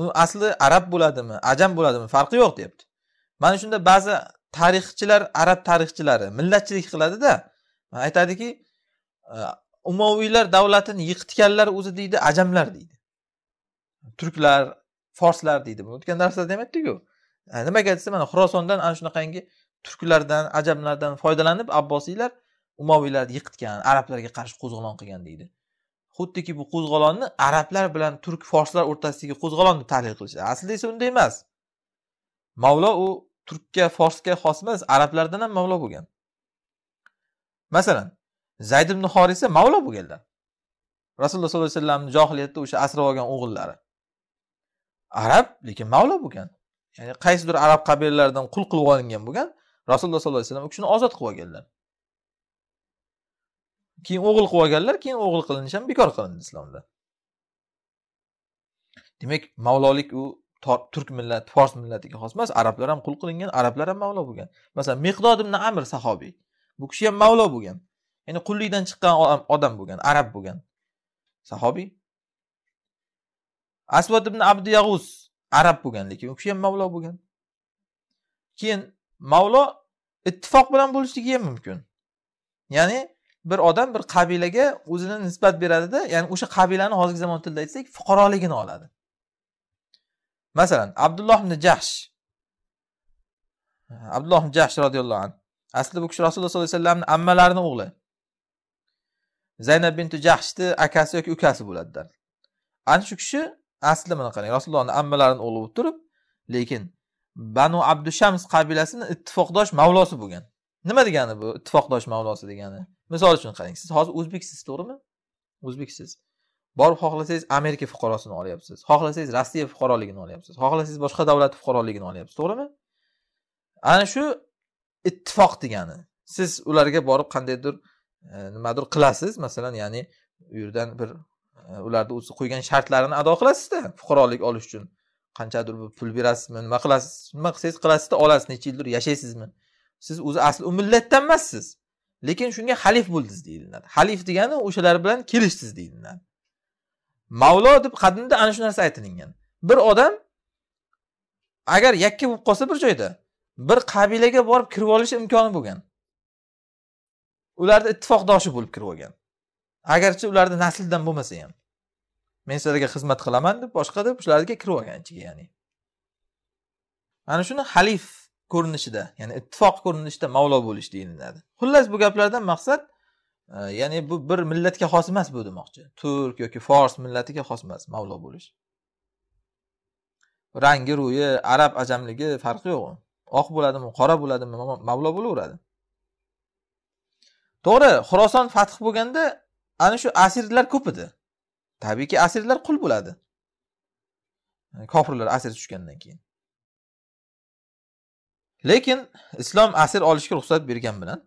u asli arab bo'ladimi ajam bo'ladimi farqi yo'q deyapti mana shunda ba'zi tarixchilar arab tarixchilari millatchilik qiladida aytadiki e, umoviylar davlatini yiqitganlar o'zi deydi ajamlar deydi turklar forslar deydi bu o'tgan darslarda ham e, nimaga desa mana xurosondan ana shunaqangi turklardan ajamlardan foydalanib abbosiylar umoviylarni yiqitgan arablarga qarshi qo'zg'olon qilgan deydi xuddiki bu qo'zg'olonni arablar bilan turk forslar o'rtasidagi qo'zg'olonni tahlil qilishadi aslida esa unday emas mavlo u turkka forsga xos emas arablardan ham mavlo bo'lgan masalan zayd ibn horisa mavlo bo'lganlar rasululloh sollallohu alayhi vasallamni johiliyatda o'sha asrab olgan o'g'illari arab lekin mavlo bo'lgan ya'ni qaysidir arab qabilalaridan qul qilib olingan bo'lgan rasululloh sollallohu alayhi vasallam u kishini ozod qilib olganlar keyin o'g'il qilib olganlar keyin o'g'il qilinishi ham bekor qilindi islomda demak mavlolik u turk millati fors millatiga xos emas arablar ham qul qilingan arablar ham mavlo bo'lgan masalan miqdod ibn amir sahobiy bu kishi ham mavlo bo'lgan ya'ni qullikdan chiqqan odam bo'lgan arab bo'lgan sahobiy asvad ibn abdu yag'uz arab bo'lgan lekin u kishi ham mavlo bo'lgan keyin mavlo ittifoq bilan bo'lishligi ham mumkin ya'ni bir odam bir qabilaga o'zini nisbat beradida ya'ni o'sha qabilani hozirgi zamon tilida aytsak fuqaroligini oladi masalan abdulloh ibn jahsh abdulloh ibn jahsh roziyallohu anhu aslida bu kishi rasululloh sollallohu alayhi vasallamni ammalarini o'g'li zaynab bintu jahshni akasi yoki ukasi bo'ladilar ana shu kishi aslida mana qarang rasulullohni ammalarini o'g'li bo'lib turib lekin banu abdushams qabilasini ittifoqdosh mavlosi bo'lgan nima degani bu ittifoqdosh mavlosi degani misol uchun qarang siz hozir o'zbeksiz to'g'rimi o'zbeksiz borib xohlasangiz amerika fuqarosini olyapsiz xohlasangiz rossiya fuqaroligini olyapsiz xohlasangiz boshqa davlat fuqaroligini olyapsiz to'g'rimi ana shu ittifoq degani siz ularga borib qandaydir e, nimadir qilasiz masalan ya'ni u yerdan bir e, ularni o'zi qo'ygan shartlarini ado qilasizda fuqarolik olish uchun qanchadir pul berasizmi nima qilasiz nima qilsangiz qilasizda olasiz necha yildir yashaysizmi siz o'zi asli u millatdan emassiz lekin shunga xalif bo'ldingiz deyiladi xalif degani o'shalar bilan kelishdiz deyiladi mavlo deb qadimda ana shu narsa aytilingan bir odam agar yakka bo'lib qolsa bir joyda bir qabilaga borib kirib olish imkoni bo'lgan ularni ittifoqdoshi bo'lib kirib olgan agarchi ularni nasldan bo'lmasa ham men sizlarga xizmat qilaman deb boshqa deb shularga kirib olgan ichiga ya'ni ana shuni xalif ko'rinishida ya'ni ittifoq ko'rinishida mavlo bo'lish deyiladi xullas bu gaplardan maqsad e, ya'ni bu bir millatga xos emas bu demoqchi turk yoki fors millatiga xos emas mavlo bo'lish rangi ro'yi arab ajamligi farqi yo'q oq bo'ladimi qora bo'ladimi mavlo bo'laveradi to'g'ri xuroson fath bo'lganda ana shu asirlar ko'p edi tabiiyki asirlar qul bo'ladi kofirlar asir tushgandan keyin lekin islom asir olishga ruxsat bergan bilan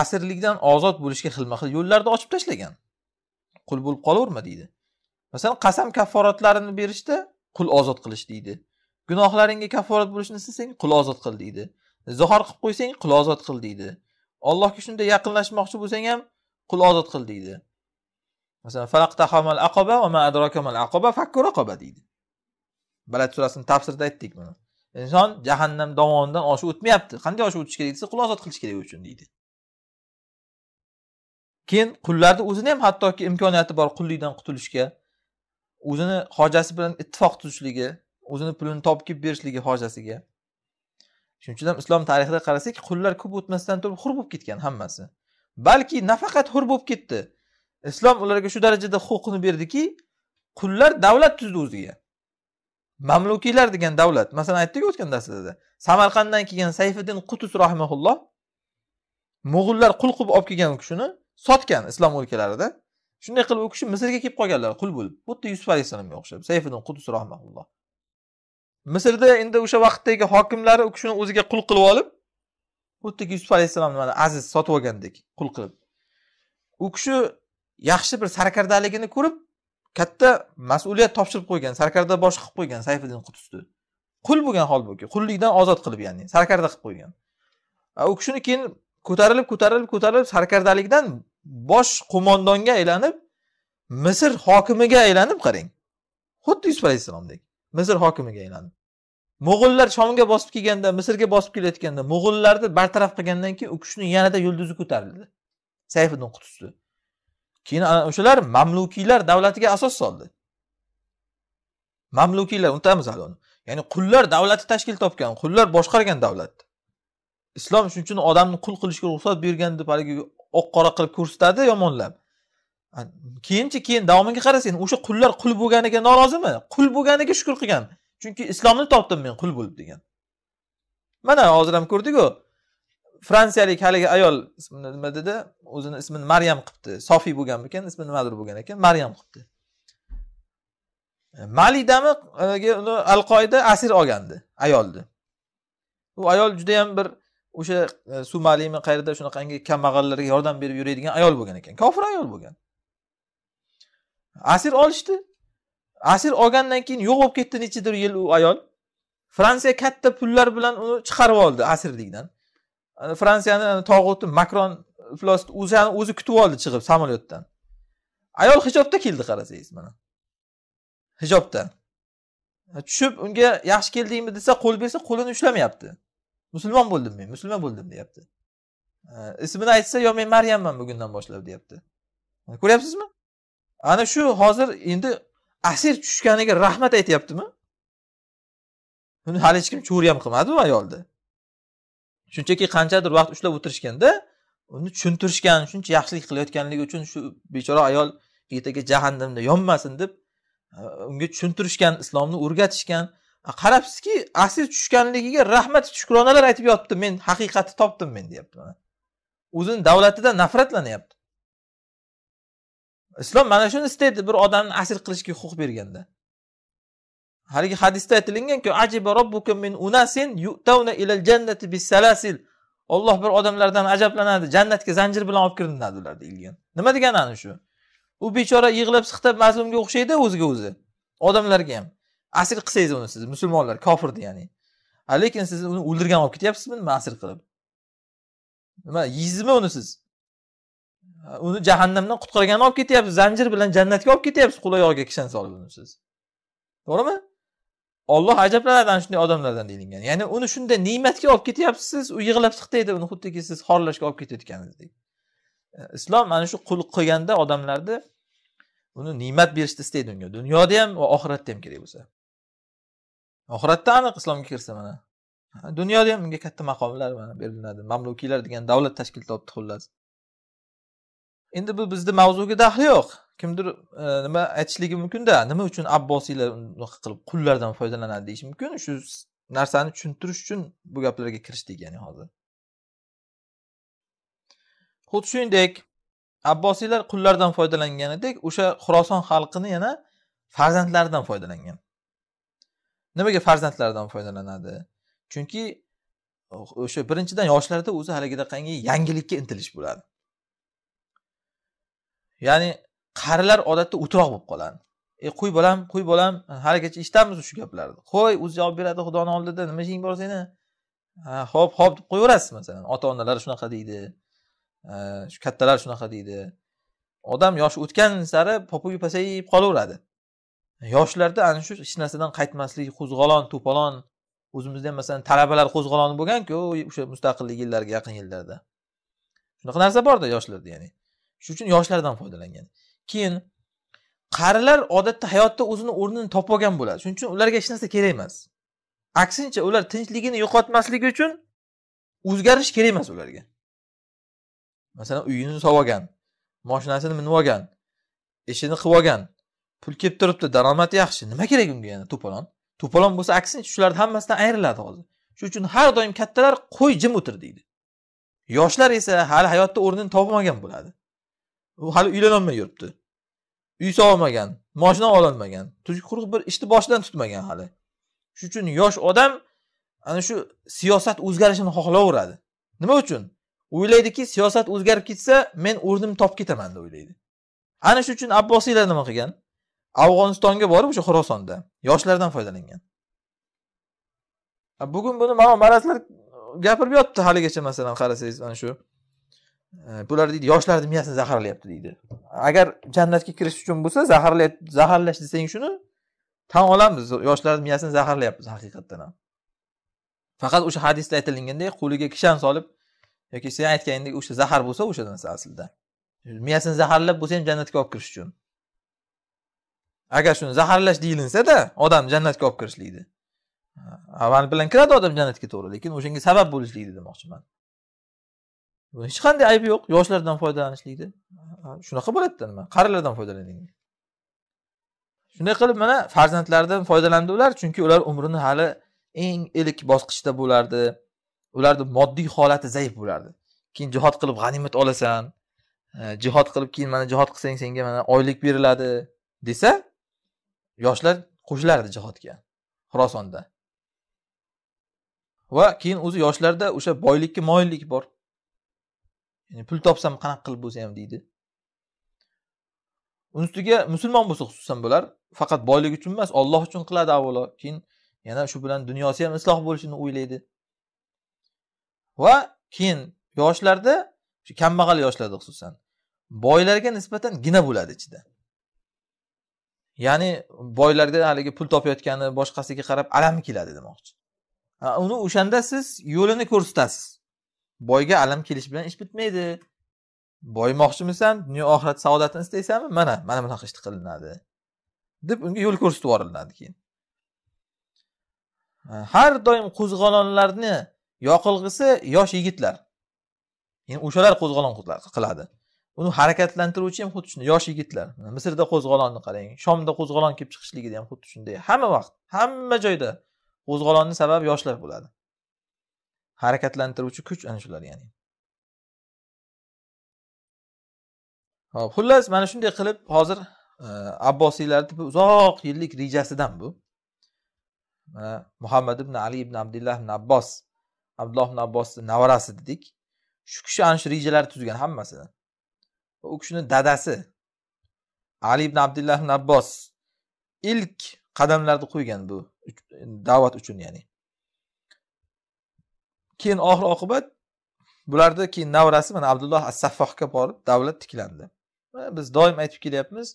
asirlikdan ozod bo'lishga xilma xil yo'llarni ochib tashlagan qul bo'lib qolaverma deydi masalan qasam kafforatlarini berishda qul ozod qilish deydi gunohlaringga kafforat bo'lishni istasang qul ozod qil deydi zihor qilib qo'ysang qul ozod qil deydi allohga shunday yaqinlashmoqchi bo'lsang ham qul ozod qil deydi masalan falaqtahamal aqoba va ma adrakamal aqoba fakkur aqoba deydi balat surasini tafsirida aytdik buni inson jahannam dovonidan oshib o'tmayapti qanday oshib o'tish kerak desa xulosat qilish kerak uchun deydi keyin qullarni o'zini ham hattoki imkoniyati bor qullikdan qutulishga o'zini hojasi bilan ittifoq tuzishligi o'zini pulini topib kelib berishligi hojasiga shuning uchun ham islom tarixida qarasak qullar ko'p o'tmasdan turib hur bo'lib ketgan hammasi balki nafaqat hur bo'lib ketdi islom ularga shu darajada huquqni berdiki qullar davlat tuzdi o'ziga mamlukiylar degan davlat masalan aytdik o'tgan darsda samarqanddan kelgan sayfiddin qutus rahimaulloh mo'g'ullar qul qilib olib kelgan u kishini sotgan islom o'lkalarida shunday qilib u kishi misrga kelib qolganlar qul bo'lib xuddi yusuf alayhissalomga o'xshab sayfiddin qutus rahmaulloh misrda endi o'sha vaqtdagi hokimlari u kishini o'ziga qul qilib olib xuddi yusuf alayhissalomni mana aziz sotib olgandek qul qilib u kishi yaxshi bir sarkardaligini ko'rib katta mas'uliyat topshirib qo'ygan sarkarda bosh qilib qo'ygan sayfiddin qutusni qul bo'lgan holbuki qullikdan ozod qilib ya'ni sarkarda qilib qo'ygan u kishini keyin ko'tarilib ko'tarilib ko'tarilib sarkardalikdan bosh qo'mondonga aylanib misr hokimiga aylanib qarang xuddi yusuf alayhissalomdek misr hokimiga aylanib mo'g'ullar shomga bosib kelganda misrga bosib kelayotganda mo'g'ullarni bartaraf qilgandan keyin u kishini yanada yulduzi ko'tarildi sayfiddin qutusni keyin o'shalar mamlukiylar davlatiga asos soldi mamlukiylar unutamiz hali uni ya'ni qullar davlati tashkil topgan qullar boshqargan davlatni islom shuning uchun odamni qul qilishga ruxsat bergan deb haligi oq qora qilib ko'rsatadi yomonlab keyinchi keyin davomiga qarasang o'sha qullar qul bo'lganiga norozimi qul bo'lganiga shukur qilgan chunki islomni topdim men qul bo'lib degan mana hozir ham ko'rdiku fransiyalik haligi ayol ismini nima dedi o'zini ismini maryam qilibdi sofiy bo'lganmikan ismi nimadir bo'lgan ekan maryam qilibdi malidami uni al qoida asir olgandi ayolni u ayol judayam bir o'sha e, sumalimi qayerda shunaqangi kambag'allarga yordam berib yuradigan ayol bo'lgan ekan kofir ayol bo'lgan asir olishdi asir olgandan keyin yo'q bo'lib ketdi nechadir yil u ayol fransiya katta pullar bilan uni chiqarib oldi asirlikdan fransiyani tog'uti makron iflos o'zini o'zi kutib oldi chiqib samolyotdan ayol hijobda keldi qarasangiz mana hijobda tushib unga yaxshi keldingmi desa qo'l bersa qo'lini ushlamayapti musulmon bo'ldim men musulmon bo'ldim deyapti ismini aytsa yo men maryamman bugundan boshlab deyapti ko'ryapsizmi ana shu hozir endi asir tushganiga rahmat aytyaptimi uni hali hech kim cho'ri ham qilmadi u ayolni shunchaki qanchadir vaqt ushlab o'tirishganda uni tushuntirishgan shuncha yaxshilik qilayotganligi uchun shu bechora ayol ertaga jahannamda yonmasin deb e, unga tushuntirishgan islomni o'rgatishgan qarabsizki asir tushganligiga rahmat shukronalar aytib yotibdi men haqiqatni topdim men deyapti o'zini davlatidan nafratlanyapti islom mana shuni istaydi bir odamni asir qilishga huquq berganda haligi hadisda aytilinganku ajiba robbukum min unasin yu'tavna ilal jannati bisalasil olloh bir odamlardan ajablanadi jannatga zanjir bilan olib kirinadi ular deyilgan nima degani ana shu u bechora yig'lab siqtab mazlumga o'xshaydi o'ziga o'zi odamlarga ham asir qilsangiz uni siz musulmonlar kofirni ya'ni lekin siz uni o'ldirgan olib ketyapsizmi nima asir qilib nima yeysizmi uni siz uni jahannamdan qutqargani olib ketyapsiz zanjir bilan jannatga olib ketyapsiz qo'l oyog'iga kishan solib uni siz to'g'rimi olloh ajablanadi ana shunday odamlardan deyilgan ya'ni uni shunday ne'matga olib ketyapsiz u yig'lab siqtaydi uni xuddiki siz xorlashga olib ketayotganingizdek e, islom mana shu qul qilganda odamlarni uni ne'mat berishni istaydi unga dunyoda ham va oxiratda ham kerak bo'lsa oxiratda aniq islomga kirsa mana dunyoda ham unga katta maqomlar mana berilinadi mamlukiylar degan davlat tashkil topdi xullas endi bu bizni mavzuga daxli yo'q kimdir e, nima aytishligi mumkinda nima uchun abbosiylar unaqa qilib qullardan foydalanadi deyish mumkin shu narsani tushuntirish uchun bu gaplarga kirishdik ya'ni hozir xuddi shuningdek abbosiylar qullardan foydalanganidek o'sha xuroson xalqini yana farzandlaridan foydalangan nimaga farzandlaridan foydalanadi chunki o'sha birinchidan yoshlarda o'zi haligidaqangi yangilikka intilish bo'ladi ya'ni qarilar odatda o'troq bo'lib qoladi e qo'y bolam qo'y bolam haligacha eshitamiz shu gaplarni qo'y o'zi javob beradi xudoni oldida nima ishing bor seni ha ho'p ho'p deb qo'yaverasiz masalan ota onalar shunaqa deydi e, shu kattalar shunaqa deydi odam yoshi o'tgan sari popugi pasayib qolaveradi yoshlarda ana shu hech narsadan qaytmaslik qo'zg'olon to'polon o'zimizda ham masalan talabalar qo'zg'oloni bo'lganku o'sha mustaqillik yillariga yaqin yillarda shunaqa narsa borda yoshlarda ya'ni shuning uchun yoshlardan foydalangan keyin qarilar odatda hayotda o'zini o'rnini topib olgan bo'ladi shuning uchun ularga hech narsa kerak emas aksincha ular tinchligini yo'qotmasligi uchun o'zgarish kerak emas ularga masalan uyini sotib olgan moshinasini minib olgan ishini qilib olgan pul kelib turibdi daromadi yaxshi nima kerak unga yana to'polon to'polon bo'lsa aksincha shularni hammasidan ayriladi hozir shuning uchun har doim kattalar qo'y jim o'tir deydi yoshlar esa hali hayotda o'rnini topmagan bo'ladi u hali uylanolmay yuribdi uy solmagan moshina ololmagan quruq bir ishni boshidan tutmagan hali shuning uchun yosh odam ana shu siyosat o'zgarishini xohlayveradi nima uchun o'ylaydiki siyosat o'zgarib ketsa men o'rnimni topib ketaman deb o'ylaydi ana shu uchun abbosiylar nima qilgan afg'onistonga borib o'sha xorosonda yoshlardan foydalangan bugun buni mana marazlar gapirib yotibdi haligacha masalan qarasangiz mana shu E, bular deydi yoshlarni miyasini zaharlayapti deydi agar jannatga kirish uchun bo'lsa zaharlay zaharlash desang shuni tan olamiz yoshlarni miyasini zaharlayapmiz haqiqatdan ham faqat o'sha hadisda aytilganday qo'liga kishan solib yoki sen aytganingdek o'sha zahar bo'lsa o'sha narsa aslida miyasini zaharlab bo'lsa ham jannatga olib kirish uchun agar shuni zaharlash deyilinsada da odam jannatga olib kirishlikdi avval bilan kiradi odam jannatga to'g'ri lekin o'shanga sabab bo'lishlikdi demoqchiman hech qanday aybi yo'q yoshlardan foydalanishlikda shunaqa bo'ladida nima qarilardan foydalaning shunday qilib mana farzandlaridan foydalandi ular chunki ular umrini hali eng ilk bosqichda bo'lardi ularni moddiy holati zaif bo'lardi keyin jihod qilib g'animat olasan e, jihod qilib keyin mana jihod qilsang senga mana oylik beriladi desa yoshlar qo'shilardi jihodga xurosonda va keyin o'zi yoshlarda o'sha boylikka moyillik bor ya'ni pul topsam qanaqa qilib bo'lsa ham deydi uni ustiga musulmon bo'lsa xususan bular faqat boylik uchun emas olloh uchun qiladi avvalo keyin yana shu bilan dunyosi ham isloh bo'lishini o'ylaydi va keyin yoshlarda shu kambag'al yoshlarda xususan boylarga nisbatan gina bo'ladi ichida ya'ni boylarga haligi pul topayotgani boshqasiga qarab alami keladi demoqchi uni o'shanda siz yo'lini ko'rsatasiz boyga alam kelish bilan ish bitmaydi boyimoqchimisan dunyo oxirat saodatini istaysanmi mana mana bunaqa ish qilinadi deb unga yo'l ko'rsatib yuboriladi keyin har doim qo'zg'olonlarni yoqilg'isi yosh yigitlar ya'ni o'shalar qo'zg'olon qiladi uni harakatlantiruvchi ham xuddi shunday yosh yigitlar misrda qo'zg'olonni qarang shomda qo'zg'olon kelib chiqishligida ham xuddi shunday hamma vaqt hamma joyda qo'zg'olonni sababi yoshlar bo'ladi harakatlantiruvchi kuch ana shular ya'ni hop xullas mana shunday qilib hozir e, abbosiylarni uzoq yillik rejasidan bu e, muhammad ibn ali ibn abdullah ibn abbos abdulloh ibn abbosni nevarasi dedik shu kishi ana shu rejalarni tuzgan hammasini u kishini dadasi ali ibn abdullah ibn abbos ilk qadamlarni qo'ygan bu da'vat uchun ya'ni keyin oxir oqibat bularni keyin navrasi mana abdulloh as saffohga borib davlat tiklandi e, biz doim aytib kelyapmiz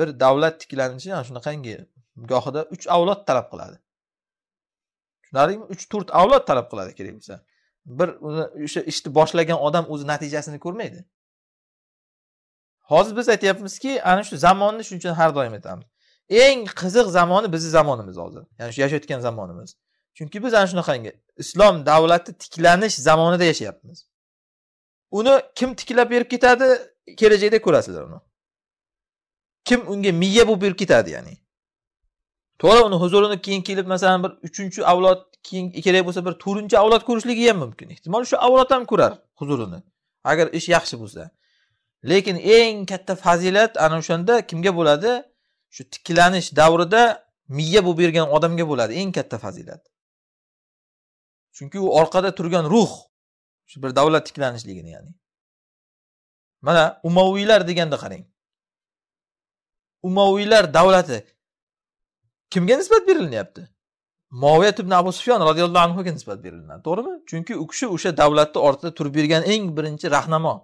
bir davlat tiklanishi ana shunaqangi gohida uch avlod talab qiladi tushunarlimi uch to'rt avlod talab qiladi kerak bo'lsa bir o'sha ishni boshlagan odam o'zi natijasini ko'rmaydi hozir biz aytyapmizki ana shu zamonni shuning uchun har doim aytamiz eng qiziq zamoni bizni zamonimiz hozir ya'ni shu yashayotgan zamonimiz chunki biz ana shunaqangi islom davlati tiklanish zamonida yashayapmiz uni kim tiklab berib ketadi kelajakda ko'rasizlar uni kim unga miya bo'lib berib ketadi ya'ni to'g'ri uni huzurini keyin kelib masalan bir uchinchi avlod keyin kerak bo'lsa bir to'rtinchi avlod ko'rishligi ham mumkin ehtimol shu avlod ham ko'rar huzurini agar ish yaxshi bo'lsa lekin eng katta fazilat ana o'shanda kimga bo'ladi shu tiklanish davrida miya bo'lib bergan odamga bo'ladi eng katta fazilat chunki u orqada turgan ruh shu bir davlat tiklanishligini ya'ni mana umaviylar deganda qarang umaviylar davlati kimga nisbat berilyapti moviya ibn abu sufyon roziyallohu anhuga nisbat berilinadi to'g'rimi chunki u kishi o'sha davlatni ortida turib bergan eng birinchi rahnamo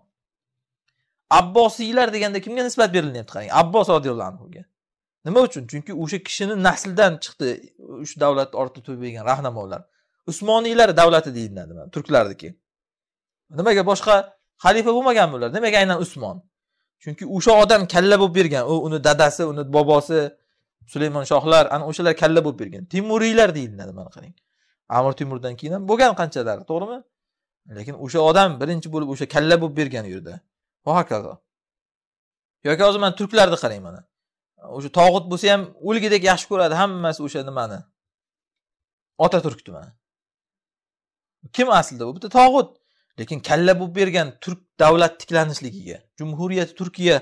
abbosiylar deganda kimga nisbat berilyapti qarang abbos roziyallohu anhuga nima uchun chunki o'sha kishini nasldan chiqdi shu davlatni ortida turib bergan rahnamolar usmoniylar davlati deyiladi turklarniki nimaga boshqa xalifa bo'lmaganmi ular nimaga aynan usmon chunki o'sha odam kalla bo'lib bergan u uni dadasi uni bobosi sulaymon shohlar ana o'shalar kalla bo'lib bergan temuriylar deyiladi mana qarang amir temurdan keyin ham bo'lgan qanchalari to'g'rimi lekin o'sha odam birinchi bo'lib o'sha kalla bo'lib bergan u yerda va hokazo yoki hozir mana turklarni qarang mana o'sha tog'ut bo'lsa ham o'lgidek yaxshi ko'radi hammasi o'sha nimani otaturkni mana kim aslida bu bitta tog'ut lekin kalla bo'lib bergan turk davlat tiklanishligiga jumhuriyat turkiya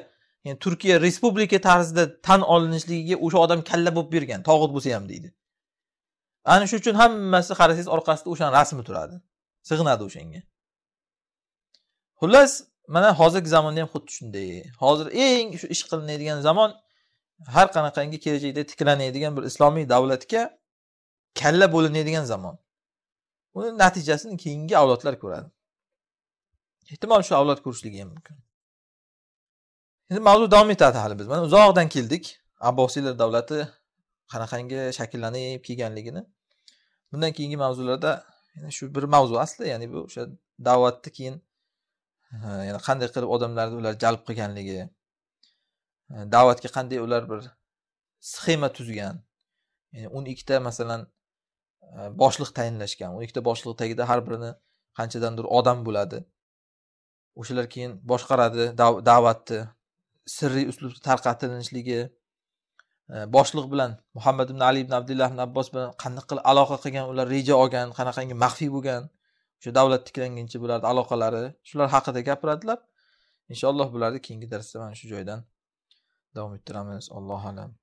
ya'ni turkiya respublika tarzida tan olinishligiga o'sha odam kalla bo'lib bergan tog'ut bo'lsa ham deydi ana shuning uchun hammasi qarasangiz orqasida o'shani rasmi turadi sig'inadi o'shanga xullas mana hozirgi zamonda ham xuddi shunday hozir eng shu ish qilinadigan zamon har qanaqangi kelajakda tiklanadigan bir islomiy davlatga kalla bo'linadigan zamon uni natijasini keyingi avlodlar ko'radi ehtimol shu avlod ko'rishligi ham mumkin endi mavzu davom etadi hali biz mana uzoqdan keldik abbosiylar davlati qanaqangi shakllanib kelganligini bundan keyingi mavzularda shu bir mavzu asli ya'ni bu o'sha da'vatni keyin yana qanday qilib odamlarni ular jalb qilganligi da'vatga qanday ular bir sxema tuzgan ya'ni o'n ikkita masalan Э, boshliq tayinlashgan o'n ikkita boshliq tagida har birini qanchadandir odam bo'ladi o'shalar keyin boshqaradi da'vatni sirli uslubda tarqatilishligi э, boshliq bilan muhammad ibn ali ibn abdullah ibn abbos bilan qanaqa qilib aloqa qilgan ular reja olgan qanaqangi maxfiy bo'lgan o'sha davlat tiklanguncha bularni aloqalari shular haqida gapiradilar inshaalloh bularni keyingi darsda mana shu joydan davom ettiramiz allohu alam